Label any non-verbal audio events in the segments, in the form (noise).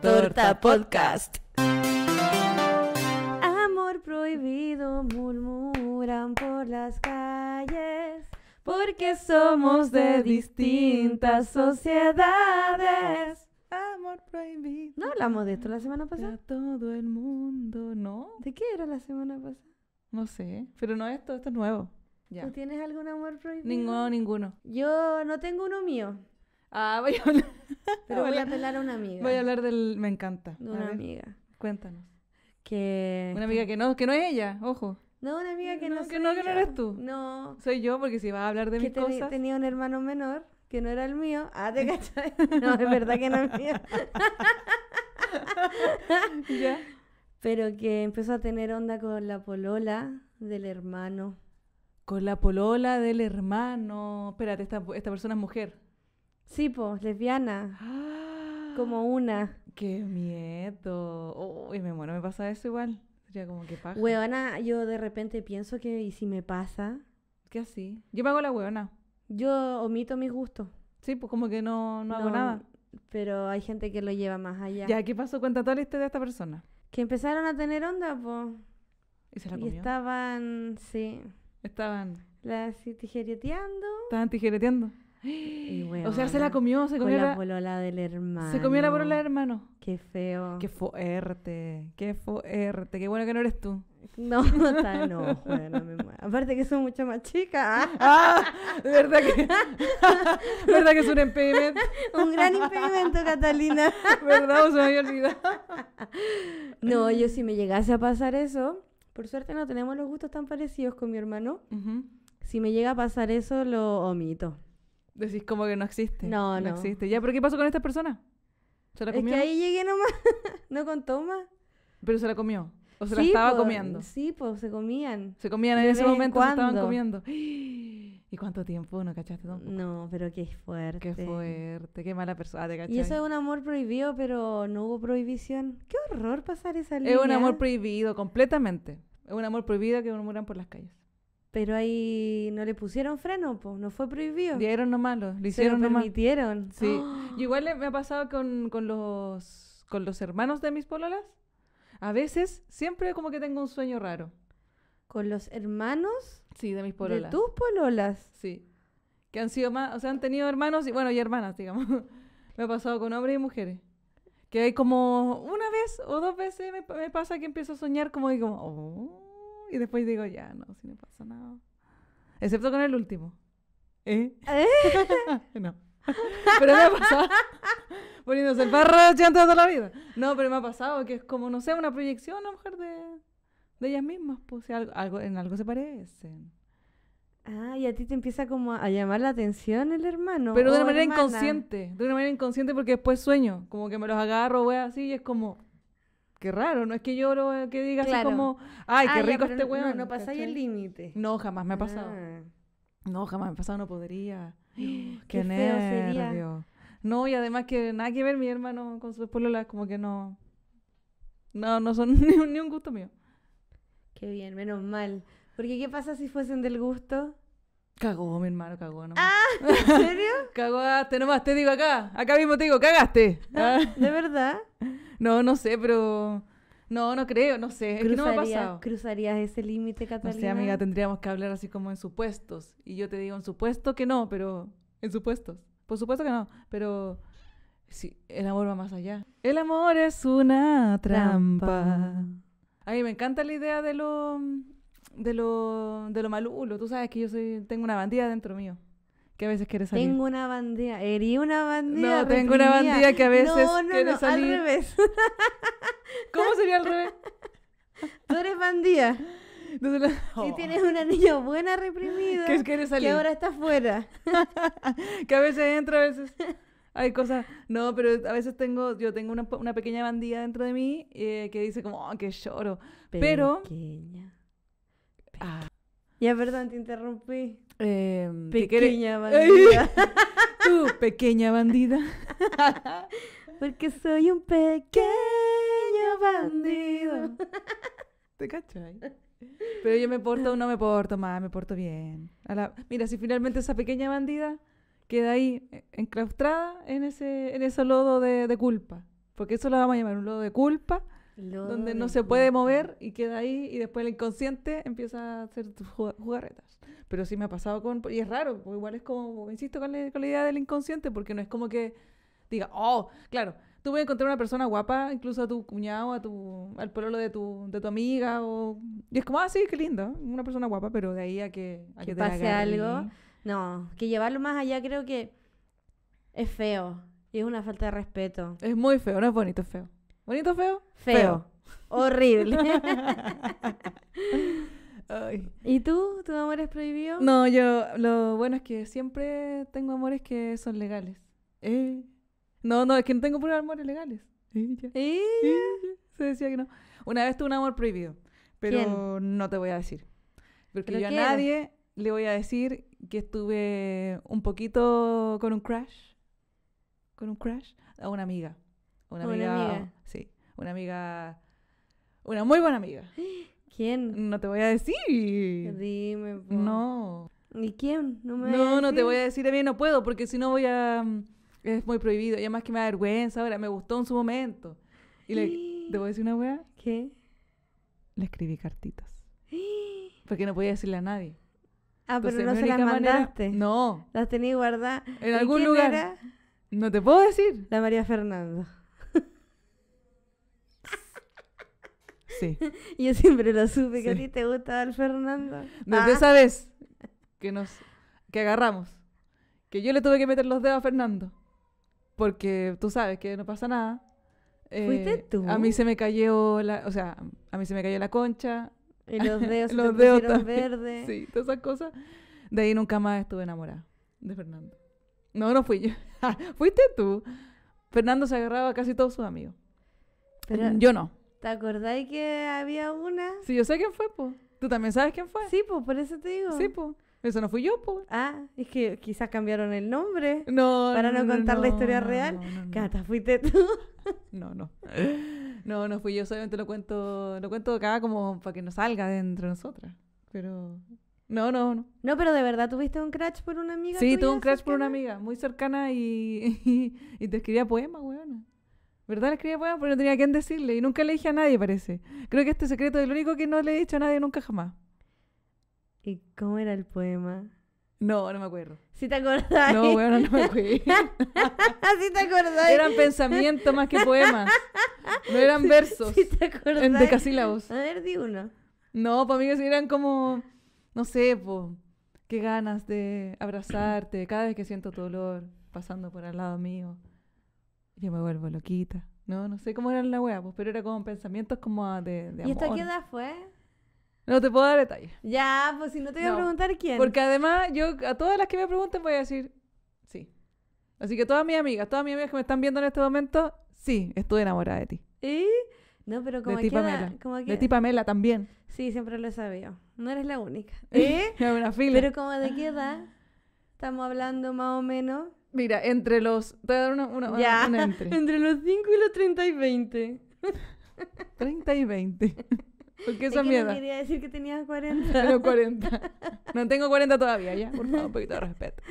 Torta Podcast. Amor prohibido murmuran por las calles, porque somos de distintas sociedades. Amor prohibido. No hablamos de esto la semana pasada. todo el mundo, ¿no? ¿De qué era la semana pasada? No sé, pero no esto, esto es nuevo. Ya. ¿Tú tienes algún amor prohibido? Ninguno, ninguno. Yo no tengo uno mío. Ah, voy a hablar. (laughs) Pero voy, a apelar a una amiga. Voy a hablar del. Me encanta. De una amiga. Cuéntanos. Que. Una amiga que no, que no es ella, ojo. No, una amiga que no, es que no, que no eres tú. No. Soy yo, porque si vas a hablar de mis cosas que tenía un hermano menor que no era el mío. Ah, te (laughs) cachai. No, es verdad que no es mío. (laughs) ¿Ya? Pero que empezó a tener onda con la polola del hermano. Con la polola del hermano. Espérate, esta persona es mujer. Sí, pues, lesbiana. (gasps) Como una. ¡Qué miedo! Uy, me me pasa eso igual. Sería como que pasa Hueona, yo de repente pienso que, ¿y si me pasa? Que así. Yo pago la hueona. Yo omito mis gustos. Sí, pues como que no, no, hago nada. Pero hay gente que lo lleva más allá. Ya, ¿qué pasó? Cuenta toda la historia de esta persona. Que empezaron a tener onda, pues. ¿Y se la Y estaban, sí. Estaban. Las tijereteando. Estaban tijereteando. (gasps) o sea, se la comió, se comió con la, polola del hermano. Se comió la polola del hermano. Qué feo. Qué fuerte, qué fuerte. Qué bueno que no eres tú. No, (laughs) no, no, Aparte que son mucho más chicas. (laughs) Ah, ¿verdad que, (laughs) ¿verdad que es un impedimento? un gran impedimento, Catalina. ¿Verdad? O se me había olvidado. no, yo si me llegase a pasar eso, por suerte no tenemos los gustos tan parecidos con mi hermano. Si me llega a pasar eso, lo omito. Decís como que no existe. No, no. existe. Ya, pero ¿qué pasó con esta persona? ¿Se la comió? Es que ahí llegué nomás. (laughs) no contó más. Pero se la comió. O se la estaba comiendo. Sí, pues se comían. Se comían en ese momento, se estaban comiendo. (gasps) ¿Y cuánto tiempo? ¿No cachaste No, pero qué fuerte. Qué fuerte, qué mala persona, ¿te cachaste? Y eso es un amor prohibido, pero no hubo prohibición. Qué horror pasar esa línea. Es un amor prohibido, completamente. Es un amor prohibido que murmuran por las calles. Pero ahí no le pusieron freno, pues, no fue prohibido. Dieron nomás, lo, lo hicieron Se lo permitieron. Sí. (gasps) igual me ha pasado con, con, los, con los hermanos de mis pololas. A veces, siempre como que tengo un sueño raro. ¿Con los hermanos? Sí, de mis pololas. ¿De tus pololas? Sí. Que han sido más, o sea, han tenido hermanos y, bueno, y hermanas, digamos. (laughs) me ha pasado con hombres y mujeres. Que hay como una vez o dos veces me, me pasa que empiezo a soñar como digo, oh y después digo, ya, no, si no pasa nada. Excepto con el último. ¿Eh? ¿Eh? (laughs) no. Pero me ha pasado (laughs) poniéndose el de antes de toda la vida. No, pero me ha pasado que es como, no sé, una proyección a lo de, de ellas mismas, pues algo, en algo se parecen. Ah, y a ti te empieza como a llamar la atención el hermano. Pero de una manera inconsciente, de una manera inconsciente porque después sueño, como que me los agarro, voy así y es como, qué raro, no es que lloro, eh, que digas así como, ay, qué ah, rico este weón. No, pasáis el límite. No, jamás me ha pasado. Ah. No, jamás me ha pasado, no podría. (gasps) qué, No, y además que nada que ver mi hermano con su polola, como que no. No, no son (laughs) ni un gusto mío. Qué bien, menos mal. Porque ¿qué pasa si fuesen del gusto? Cagó, mi hermano, cagó no Ah, (laughs) ¿en serio? Cagaste nomás, te digo acá. Acá mismo te digo, cagaste. Ah. ¿De verdad? (laughs) No, no sé, pero... No, no creo, no sé. Es que no me ha pasado. ¿Cruzarías ese límite, Catalina? No sé, amiga, tendríamos que hablar así como en supuestos. Y yo te digo en supuesto que no, pero... En supuestos. Por supuesto que no, pero... Sí, el amor va más allá. El amor es una trampa. trampa. A mí me encanta la idea de lo de lo, de lo malulo. Tú sabes que yo soy, tengo una bandida dentro mío. Que a veces quiere salir. Tengo una bandida. Herí una bandida. No, tengo una bandida que a veces quiere salir. Al revés. (laughs) ¿Cómo sería al revés? Tú eres bandida. (laughs) Oh. tienes una niña buena reprimida. Que ahora está afuera. (laughs) que a veces entra, a veces. Hay cosas, no, pero a veces tengo, yo tengo una, pequeña bandida dentro de mí eh, que dice como, oh, que lloro. Pero Ah. Ya, perdón, te interrumpí. Em, pequeña bandida. (laughs) Tú, pequeña bandida. (laughs) Porque soy un pequeño bandido. ¿Te cacho Pero yo me porto, no me porto más, me porto bien. mira, si finalmente esa pequeña bandida queda ahí eh, enclaustrada en ese, en ese lodo de, de culpa. Porque eso lo vamos a llamar un lodo de culpa donde no se puede mover y queda ahí y después el inconsciente empieza a hacer tus jugarretas. Pero sí me ha pasado con... Y es raro, pues igual es como, insisto, con la, idea del inconsciente, porque no es como que diga, oh, claro, tú a encontrar una persona guapa, incluso a tu cuñado, a tu, al pueblo de tu, amiga, o... y es como, ah, sí, qué lindo, una persona guapa, pero de ahí a que, a que, que pase algo. No, que llevarlo más allá creo que es feo y es una falta de respeto. Es muy feo, no es bonito, es feo. ¿Bonito feo? Feo. Horrible. (laughs) ¿Y tú? ¿Tu amor es prohibido? No, yo lo bueno es que siempre tengo amores que son legales. Eh. No, no, es que no tengo puros amores legales. Se decía que no. Una vez tuve un amor prohibido, pero no te voy a decir. Porque yo a nadie le voy a decir que estuve un poquito con un crash. Con un crash a una amiga. Una, una amiga, una amiga, una muy buena amiga. (gasps) ¿Quién? No te voy a decir. Dime. No. ¿Y quién? No, me no, no te voy a decir a mí, no puedo, porque si no voy a... Mm, es muy prohibido. Y además que me da vergüenza ahora, me gustó en su momento. Y le... (gasps) ¿Te voy a decir una weá? ¿Qué? Le escribí cartitas. (gasps) Porque no podía decirle a nadie. Ah, pero no se las mandaste. No. Las tenías guardadas. En algún lugar. No te puedo decir. La María Fernanda. Sí. (laughs) Yo siempre lo supe que a ti te gustaba el Fernando. Desde ah. esa vez que nos que agarramos, que yo le tuve que meter los dedos a Fernando, porque tú sabes que no pasa nada. Eh, ¿Fuiste tú? A mí se me cayó la, o sea, a mí se me cayó la concha. Y los (laughs) dedos, los dedos verdes. (laughs) Sí, todas esas cosas. De ahí nunca más estuve enamorada de Fernando. No, no fui yo. Fuiste tú. Fernando se agarraba a casi todos sus amigos. yo no. ¿Te acordáis que había una? Sí, yo sé quién fue, po. ¿Tú también sabes quién fue? Sí, po, por eso te digo. Sí, po. Eso no fui yo, po. Ah, es que quizás cambiaron el nombre. No, Para no, contar la historia real. Cata, fuiste tú. (laughs) no, no. No, no fui yo, solamente lo cuento, lo cuento acá como para que no salga de entre nosotras. Pero. No, no, no. No, pero de verdad tuviste un crash por una amiga. Sí, tuve un crash por una amiga muy cercana y, (laughs) te escribía poemas, weón. ¿Verdad? Le escribí poema porque no tenía quien decirle y nunca le dije a nadie, parece. Creo que este secreto es el único que no le he dicho a nadie nunca jamás. ¿Y cómo era el poema? No, no me acuerdo. ¿Sí te acordás. No, bueno, no me acuerdo. ¿Sí (laughs) te acordás. Eran pensamientos más que poemas. No eran (laughs) versos. ¿Sí te acordás. En decasílabos. A ver, di uno. No, para pues, mí eran como, no sé, po, pues, qué ganas de abrazarte cada vez que siento tu dolor pasando por al lado mío yo me vuelvo loquita. No, no sé cómo era la wea, pues, pero era como pensamientos como de, de ¿Y hasta qué edad fue? No te puedo dar detalles. Ya, pues si no te voy a preguntar quién. Porque además, yo a todas las que me pregunten voy a decir sí. Así que todas mis amigas, todas mis amigas que me están viendo en este momento, sí, estuve enamorada de ti. ¿Y? No, pero como de ti, Pamela. De ti, Pamela también. Sí, siempre lo he sabido. No eres la única. (laughs) ¿Eh? Pero como de qué edad estamos hablando más o menos. Mira, entre los. Te voy a dar una, una, ya. entre. (laughs) entre. los 5 y los 30 y 20. 30 (laughs) y 20. ¿Por qué esa es que mierda? No quería decir que tenía 40. Pero 40. No tengo 40 todavía, ya. Por favor, un poquito de respeto.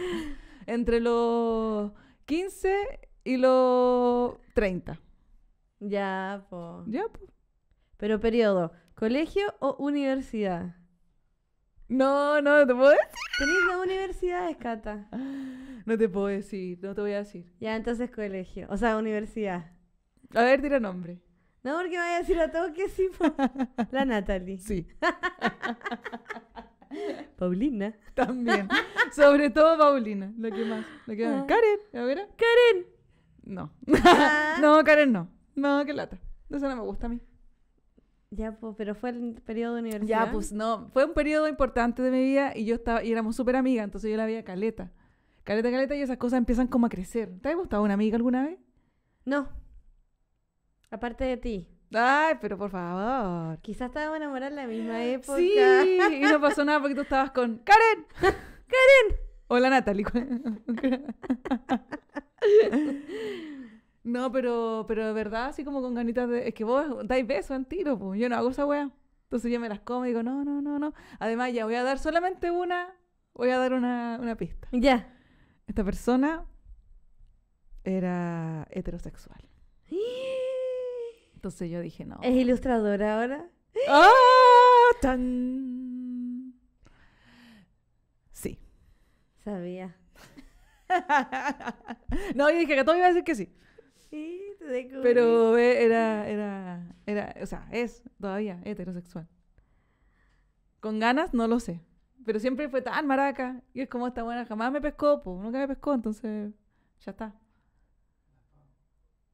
Entre los 15 y los 30. Ya, po. Ya, po. Pero periodo, colegio o universidad. No, no, no te puedo decir. Tenés dos universidades, Cata. No te puedo decir, no te voy a decir. Ya, entonces colegio. O sea, universidad. A ver, tira nombre. No, porque me voy a decir a todos que sí. La Natalie. Sí. (laughs) Paulina. También. Sobre todo Paulina. Lo que más. Lo que más. Ah. Karen. ¿A ver? Karen. No. Ah. (laughs) no, Karen no. No, qué lata. esa no me gusta a mí. Ya, pues, pero fue el periodo de universidad. Ya, pues, no, fue un periodo importante de mi vida y yo estaba, y éramos súper amigas, entonces yo la veía caleta. Caleta, caleta, y esas cosas empiezan como a crecer. ¿Te ha gustado una amiga alguna vez? No. Aparte de ti. Ay, pero por favor. Quizás estábamos enamoradas en la misma época. Sí, y no pasó nada porque tú estabas con (laughs) Karen. ¡Karen! Hola, Natalie. (laughs) (laughs) No, pero, pero de verdad, así como con ganitas de. Es que vos dais besos en tiro, pues. Yo no hago esa weá. Entonces yo me las como y digo, no, no, no, no. Además, ya voy a dar solamente una. Voy a dar una, una pista. Ya. Esta persona era heterosexual. Entonces yo dije, no. ¿Es ilustradora ahora? ¡Ah! ¡Oh, ¡Tan! Sí. Sabía. (laughs) no, yo dije que todo iba a decir que sí. Sí, te Pero (laughs) era, era, era, o sea, es todavía heterosexual. Con ganas, no lo sé. Pero siempre fue tan maraca. Y es como esta buena, jamás me pescó, po. nunca me pescó, entonces ya está.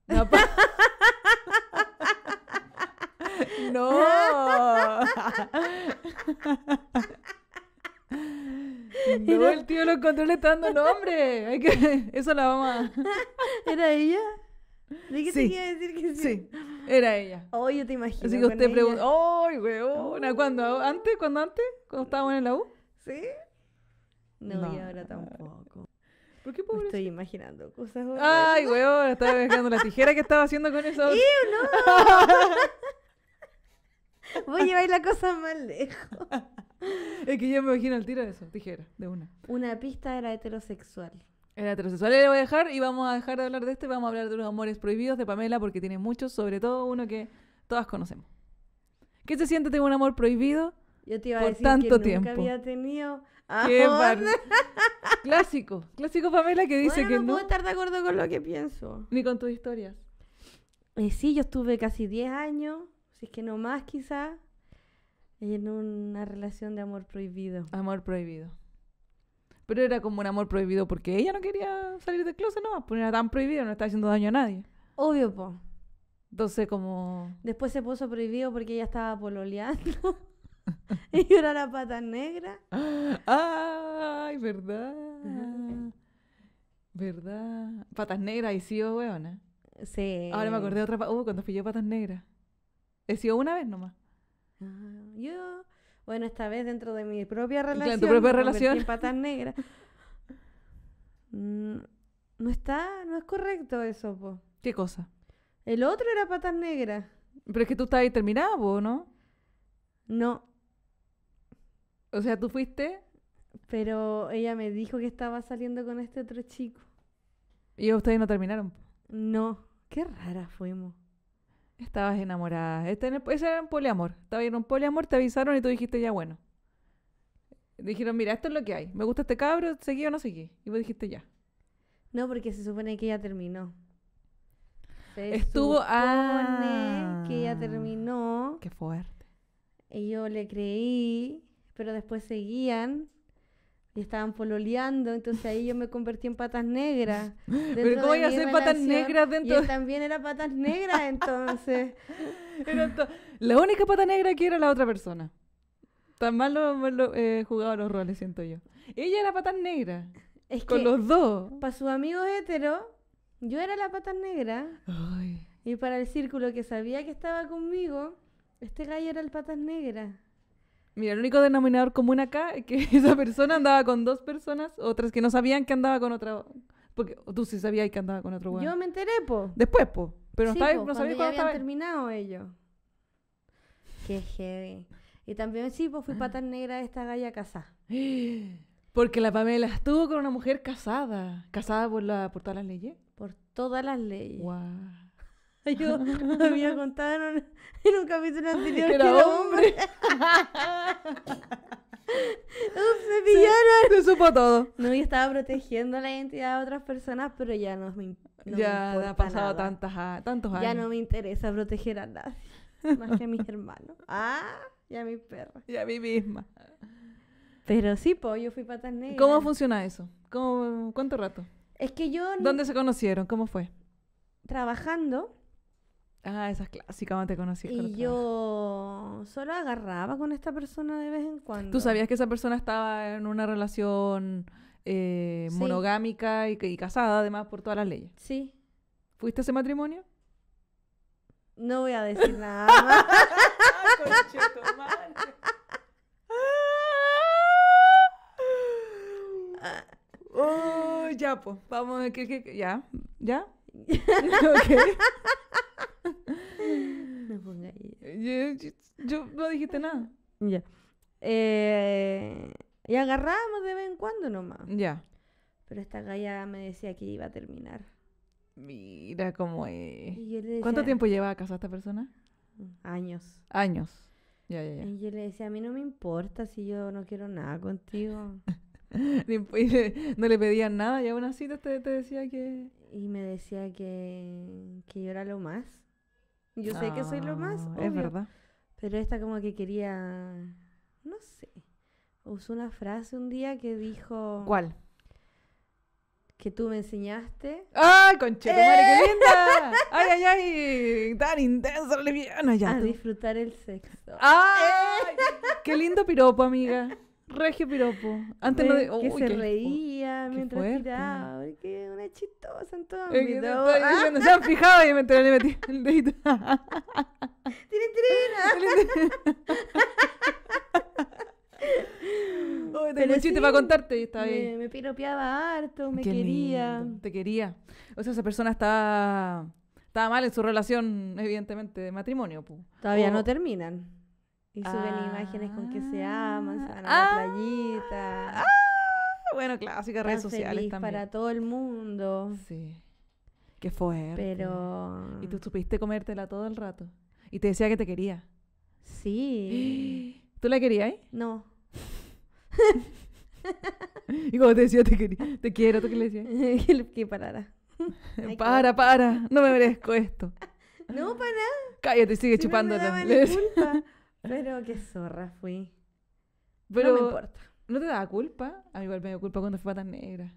(laughs) No, (laughs) no. No, el tío Lo los controles está dando nombre. que... Eso la vamos a... ¿Era ella? ¿De qué sí. te quería decir que sí? Sí, era ella. Oye, yo te imagino. Así que usted pregunta, ¡ay, weón ¿Cuándo? ¿Antes? ¿Cuándo antes? ¿Cuando estábamos en la U? ¿Sí? No, y ahora tampoco. ¿Por qué pobre? Estoy imaginando cosas. Horribles. Ay, weón, estaba dejando la tijera que estaba haciendo con eso. (laughs) ¡Ew, ¿Eh, no! (laughs) Voy a llevar la cosa más lejos. (laughs) es que yo me imagino el tiro de eso, tijera, de una. Una pista era heterosexual el heterosexual le voy a dejar y vamos a dejar de hablar de este. Vamos a hablar de los amores prohibidos de Pamela porque tiene muchos, sobre todo uno que todas conocemos. ¿Qué se siente tener un amor prohibido? Yo te iba a decir tanto que había tenido. Qué (laughs) clásico, clásico Pamela que dice que no. No puedo estar de acuerdo con lo que pienso. Ni con tus historias. Eh, sí, yo estuve casi 10 años, si es que no más quizás en una relación de amor prohibido. Amor prohibido. Pero era como un amor prohibido porque ella no quería salir del closet, pues no, porque era tan prohibido, no estaba haciendo daño a nadie. Obvio, po. Entonces, como. Después se puso prohibido porque ella estaba pololeando. (laughs) y era la pata negra. ¡Ay, verdad! (laughs) ¿Verdad? Patas negras, y sí, weón, Sí. Ahora me acordé de otra. Uh, cuando pilló patas negras. He sido una vez nomás. Ah, yo bueno, esta vez dentro de mi propia relación, de tu propia relación? patas negras. (laughs) Mm, no está, no es correcto eso, po. ¿Qué cosa? El otro era patas negras. Pero es que tú estabas terminada, po, ¿no? No. O sea, tú fuiste. Pero ella me dijo que estaba saliendo con este otro chico. ¿Y ustedes no terminaron? No. Qué rara fuimos. Estabas enamorada. Este ese era un poliamor. Estaba en un poliamor, te avisaron y tú dijiste ya bueno. Dijeron, mira, esto es lo que hay. Me gusta este cabro, seguí o no seguí. Y vos dijiste ya. No, porque se supone que ya terminó. Se Estuvo supone ah. que ya terminó. Qué fuerte. Y yo le creí, pero después seguían y estaban pololeando, entonces ahí yo me convertí en patas negras. (laughs) Pero ¿cómo iba a ser patas negras dentro? Y también era patas negras (laughs) entonces. la única pata negra que era la otra persona. Tan mal eh, jugaba los roles, siento yo. Ella era patas negras. con los dos. Para sus amigos hetero yo era la patas negra. Y para el círculo que sabía que estaba conmigo, este gallo era el patas negras. Mira, el único denominador común acá es que (laughs) esa persona andaba con dos personas, otras que no sabían que andaba con otra. Porque tú sí sabías que andaba con otro Yo me enteré, po. Después, po. Pero no, sí, no cuándo habían terminado ellos. Qué heavy. Y también sí, pues fui pata negra de esta galla casada. (gasps) Porque la Pamela estuvo con una mujer casada. ¿Casada por, la, por todas las leyes? Por todas las leyes. Wow. (laughs) Yo había contado en un, capítulo anterior que era, hombre. (laughs) se pillaron. Se, supo todo. No, yo estaba protegiendo la identidad de otras personas, pero ya no me, no Ya ha pasado tantas, tantos años. Ya no me interesa proteger a nadie. (laughs) Más que a mis hermanos. Ah, y a mi perros. Y a mí misma. Pero sí, po, yo fui patas negras. ¿Cómo funciona eso? ¿Cómo, ¿Cuánto rato? Es que yo... ¿Dónde se conocieron? ¿Cómo fue? Trabajando Ah, esas clásicas, te conocí. Y yo solo agarraba con esta persona de vez en cuando. ¿Tú sabías que esa persona estaba en una relación eh, monogámica y, casada, además, por todas las leyes? Sí. ¿Fuiste a ese matrimonio? No voy a decir nada más. (laughs) Ah. oh, ya, pues, vamos, a que, ya, ya. (laughs) (laughs) ponga Yo, no dijiste nada. Ya. Eh, y agarrábamos de vez en cuando nomás. Ya. Pero esta galla me decía que iba a terminar. Mira cómo es. ¿Cuánto tiempo lleva a casa esta persona? Años. Años. Ya, ya, ya. Y yo le decía, a mí no me importa si yo no quiero nada contigo. (laughs) no le pedían nada y aún así te, te decía que y me decía que, yo era lo más. Yo sé que soy lo más, ah, es verdad. pero esta como que quería, no sé, usó una frase un día que dijo ¿Cuál? que tú me enseñaste. ¡Ay, madre, qué eh. linda! ¡Ay, ay, ay! Tan intenso, le ya. a disfrutar el sexo. ¡Ay! Eh. ¡Qué lindo piropo, amiga! Regio piropo. Antes no oh, que uy, se qué reía qué mientras fuerte. tiraba. Porque una chistosa en todo el no se han (laughs) fijado y me le metí el dedito. ¡Tirin, Oh, (laughs) (laughs) tengo un chiste sí, para contarte y estaba ahí. Me, me piropeaba harto, me Qué quería. Lindo, te quería. O sea, esa persona estaba, estaba mal en su relación, evidentemente, de matrimonio. Pu. Todavía o, no terminan. Y suben imágenes con que se aman, se van a la ah, playita. Ah, bueno, clásica, redes sociales también. Para todo el mundo. Sí. Qué fuerte. Pero. Y tú mm, supiste comértela todo el rato. Y te decía que te quería. Sí. (gasps) ¿Tú la querías? Eh? No. (laughs) y como te decía, te, quería, te quiero, ¿tú qué le decías? (laughs) que, (laughs) para, para. No me merezco esto. No, para. Cállate, sigue chupando chupándola. Pero qué zorra fui. Pero no me importa. ¿No te daba culpa? A ah, mí igual me dio culpa cuando fui patas negras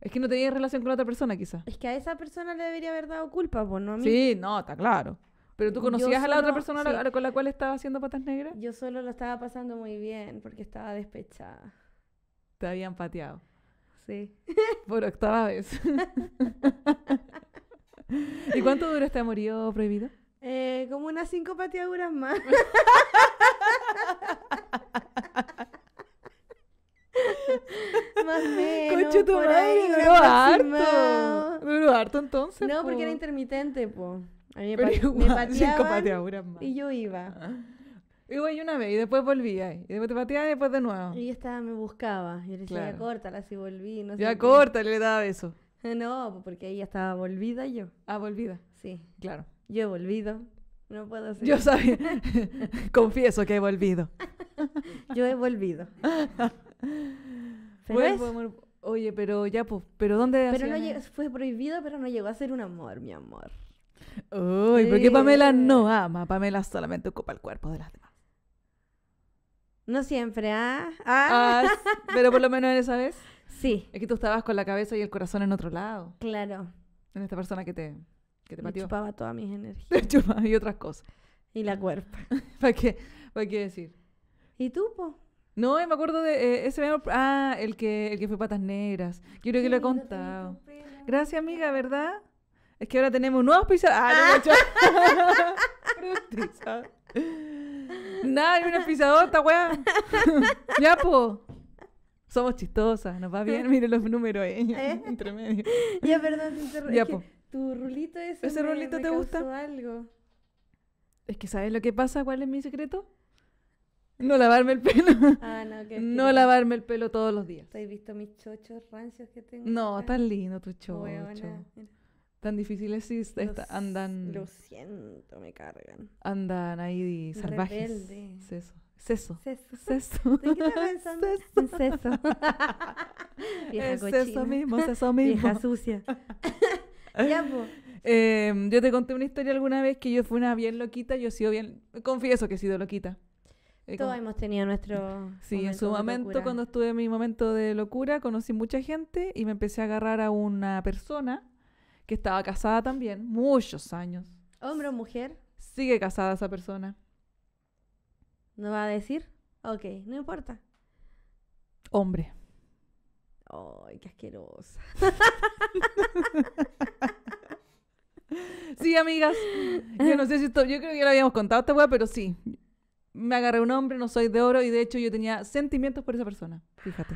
Es que no tenía relación con otra persona, quizás. Es que a esa persona le debería haber dado culpa, pues no Sí, no, está claro. Pero tú conocías a la otra persona con la cual estaba haciendo patas negras. Yo solo lo estaba pasando muy bien porque estaba despechada. Te habían pateado. Sí. (laughs) Por octava vez. (laughs) ¿Y cuánto duró este amorío prohibido? Eh, como unas cinco pateaduras más. (laughs) más menos. Concho, tu madre, harto. Duró harto entonces. No, porque era pues. intermitente, po. A mí me, pateaba cinco me más. Y yo iba. Ah. Iba Y una vez y después volvía. Y después te pateaba y después de nuevo. Y estaba, me buscaba. Yo le decía, claro. córtala si volví. ya corta le daba eso. (laughs) No, porque ella estaba volvida yo. Ah, volvida. Sí. Claro. Yo he volvido. No puedo hacer. Yo sabía. (laughs) (laughs) Confieso que he volvido. (laughs) Yo he volvido. oye, pero ya, pues, ¿pero dónde? Pero no fue prohibido, pero no llegó a ser un amor, mi amor. Uy, porque Pamela no ama. Pamela solamente ocupa el cuerpo de las demás. No siempre, ¿ah? ¿ah? ¿ah? pero por lo menos en esa vez. Sí. Es que tú estabas con la cabeza y el corazón en otro lado. Claro. En esta persona que te te chupaba todas mis energías. (laughs) chupaba y otras cosas. Y la cuerpa. (laughs) ¿Para qué? ¿Para qué decir? ¿Y tú, po? No, me acuerdo de eh, ese mismo, Ah, el que, el que fue Patas Negras. quiero creo que lo he contado. Gracias, amiga, ¿verdad? Es que ahora tenemos nuevos pisos. ¡Ah, no me (laughs) Nada, hay una pisadota, weón. ya, po. Somos chistosas, nos va bien. mire los números, eh. ¿Eh? ahí. entre medio. Ya, perdón, te Ya, po. Tu rulito ese. ¿Ese me, rulito te gusta? algo. Es que ¿sabes lo que pasa? ¿Cuál es mi secreto? No lavarme el pelo. Ah, no, (laughs) lavarme el pelo todos los días. ¿Has visto mis chochos rancios que tengo? No, tan lindo tu chocho. tan difícil sí andan. Lo siento, me cargan. Andan ahí salvajes. Rebelde. Ceso. Ceso. Ceso. Ceso. ¿Te (laughs) qué (laughs) Es Ceso. mismo, ceso mismo. Vieja sucia. (laughs) Em, yo te conté una historia alguna vez que yo fui una bien loquita, yo he sido bien, confieso que he sido loquita. Eh, Todos hemos tenido nuestro. Sí, en su momento, cuando estuve en mi momento de locura, conocí mucha gente y me empecé a agarrar a una persona que estaba casada también, muchos años. ¿Hombre o mujer? Sigue casada esa persona. ¿No va a decir? Ok, no importa. Hombre. Ay, qué asquerosa. (laughs) sí, amigas. Yo no sé si esto, yo creo que ya lo habíamos contado esta weá, pero sí. Me agarré un hombre, no soy de oro y de hecho yo tenía sentimientos por esa persona. Fíjate.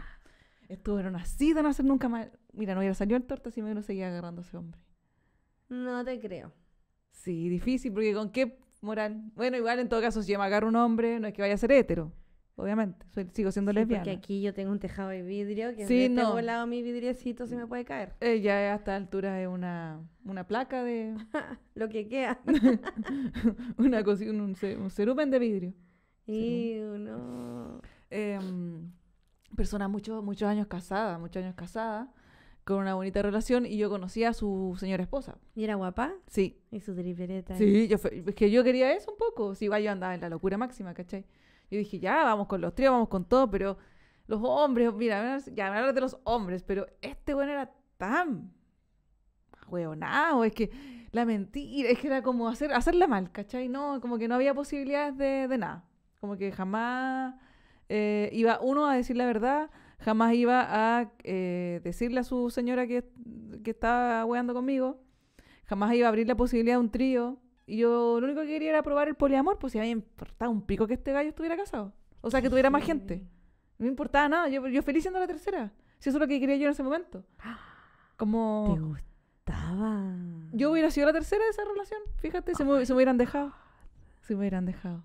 Estuvieron así de no hacer nunca más. Mira, no hubiera salido el torta si me seguía agarrando a ese hombre. No te creo. Sí, difícil, porque con qué moral. Bueno, igual en todo caso, si yo me agarro un hombre, no es que vaya a ser hétero obviamente, sigo siendo lesbiana. Porque aquí yo tengo un tejado de vidrio que sí, no. volado mi vidriecito se me mm. puede caer. Ella eh, ya a esta altura es una, placa de... (laughs) Lo que queda. (laughs) una cosa, un, cerumen de vidrio. Y uno... Em, persona mucho, muchos años casada, muchos años casada, con una bonita relación y yo conocía a su señora esposa. ¿Y era guapa? Sí. Y su tripereta. Sí, es que yo quería eso un poco. Si yo andaba en la locura máxima, ¿cachai? Yo dije, ya, vamos con los tríos, vamos con todo, pero los hombres, mira, ya hablar de los hombres, pero este bueno era tan hueonado, es que la mentira, es que era como hacer, hacerla mal, ¿cachai? No, como que no había posibilidades de, nada. Como que jamás eh, iba uno a decir la verdad, jamás iba a eh, decirle a su señora que, que estaba hueando conmigo, jamás iba a abrir la posibilidad de un trío. Y yo lo único que quería era probar el poliamor, pues si a me importaba un pico que este gallo estuviera casado. O sea, que tuviera más gente. No me importaba nada, yo, yo feliz siendo la tercera. Si eso es lo que quería yo en ese momento. (gasps) Como... ¿Te gustaba? Yo hubiera sido la tercera de esa relación, fíjate, se me, se me hubieran dejado. Se me hubieran dejado.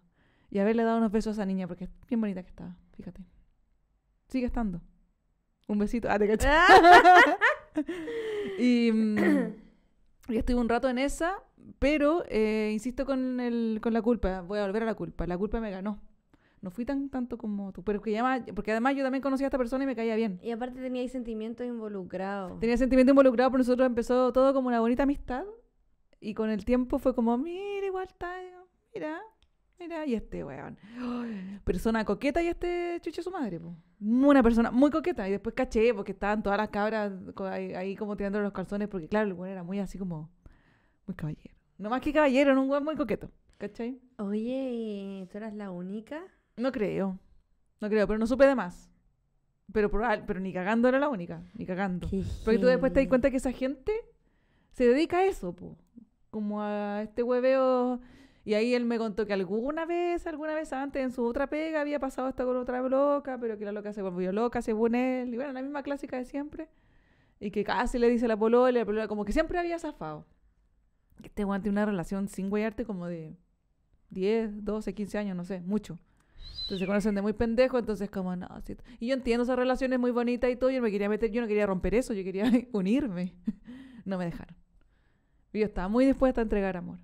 Y haberle dado unos besos a esa niña, porque es bien bonita que estaba, fíjate. Sigue estando. Un besito. Ah, te (laughs) (laughs) y, mm, y estuve un rato en esa pero, eh, insisto con, el, con la culpa, voy a volver a la culpa, la culpa me ganó. No fui tan tanto como tú, pero que porque además yo también conocía a esta persona y me caía bien. Y aparte tenía sentimientos involucrados. Tenía sentimientos involucrados, Por nosotros empezó todo como una bonita amistad y con el tiempo fue como, mira, igual está, mira, mira, y este weón. (gasps) persona coqueta y este chucho su madre, Una persona muy coqueta. Y después caché, porque estaban todas las cabras ahí, como tirando los calzones, porque claro, el weón era muy así como caballero. No más que caballero, en un huevo muy coqueto. ¿Cachai? Oye, ¿tú eras la única? No creo. No creo, pero no supe de más. Pero, pero ni cagando era la única, ni cagando. Porque tú después te das cuenta que esa gente se dedica a eso, como a este hueveo. Y ahí él me contó que alguna vez, alguna vez antes en su otra pega había pasado hasta con otra loca, pero que la loca se volvió loca según él. Y bueno, la misma clásica de siempre. Y que casi le dice la la polola, como que siempre había zafado que te aguante una relación sin guayarte como de 10, 12, 15 años, no sé, mucho. Entonces se conocen de muy pendejo, entonces como, no, si y yo entiendo esa relación muy bonita y todo, yo me quería meter, yo no quería romper eso, yo quería (laughs) unirme. (laughs) no me dejaron. Y yo estaba muy dispuesta a entregar amor.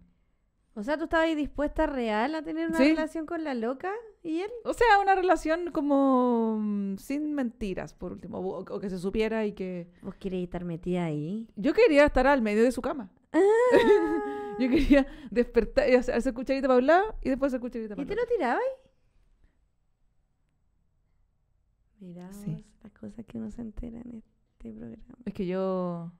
O sea, ¿tú estabas dispuesta real a tener una relación con la loca y él? O sea, una relación como mm, sin mentiras, por último, o, que se supiera y que... ¿Vos querías estar metida ahí? Yo quería estar al medio de su cama. Ah. (laughs) yo quería despertar y hacer cucharita para un lado y después hacer cucharita para ¿Y te lo tirabas? Mirá las cosas que uno se entera en este programa. Es que yo.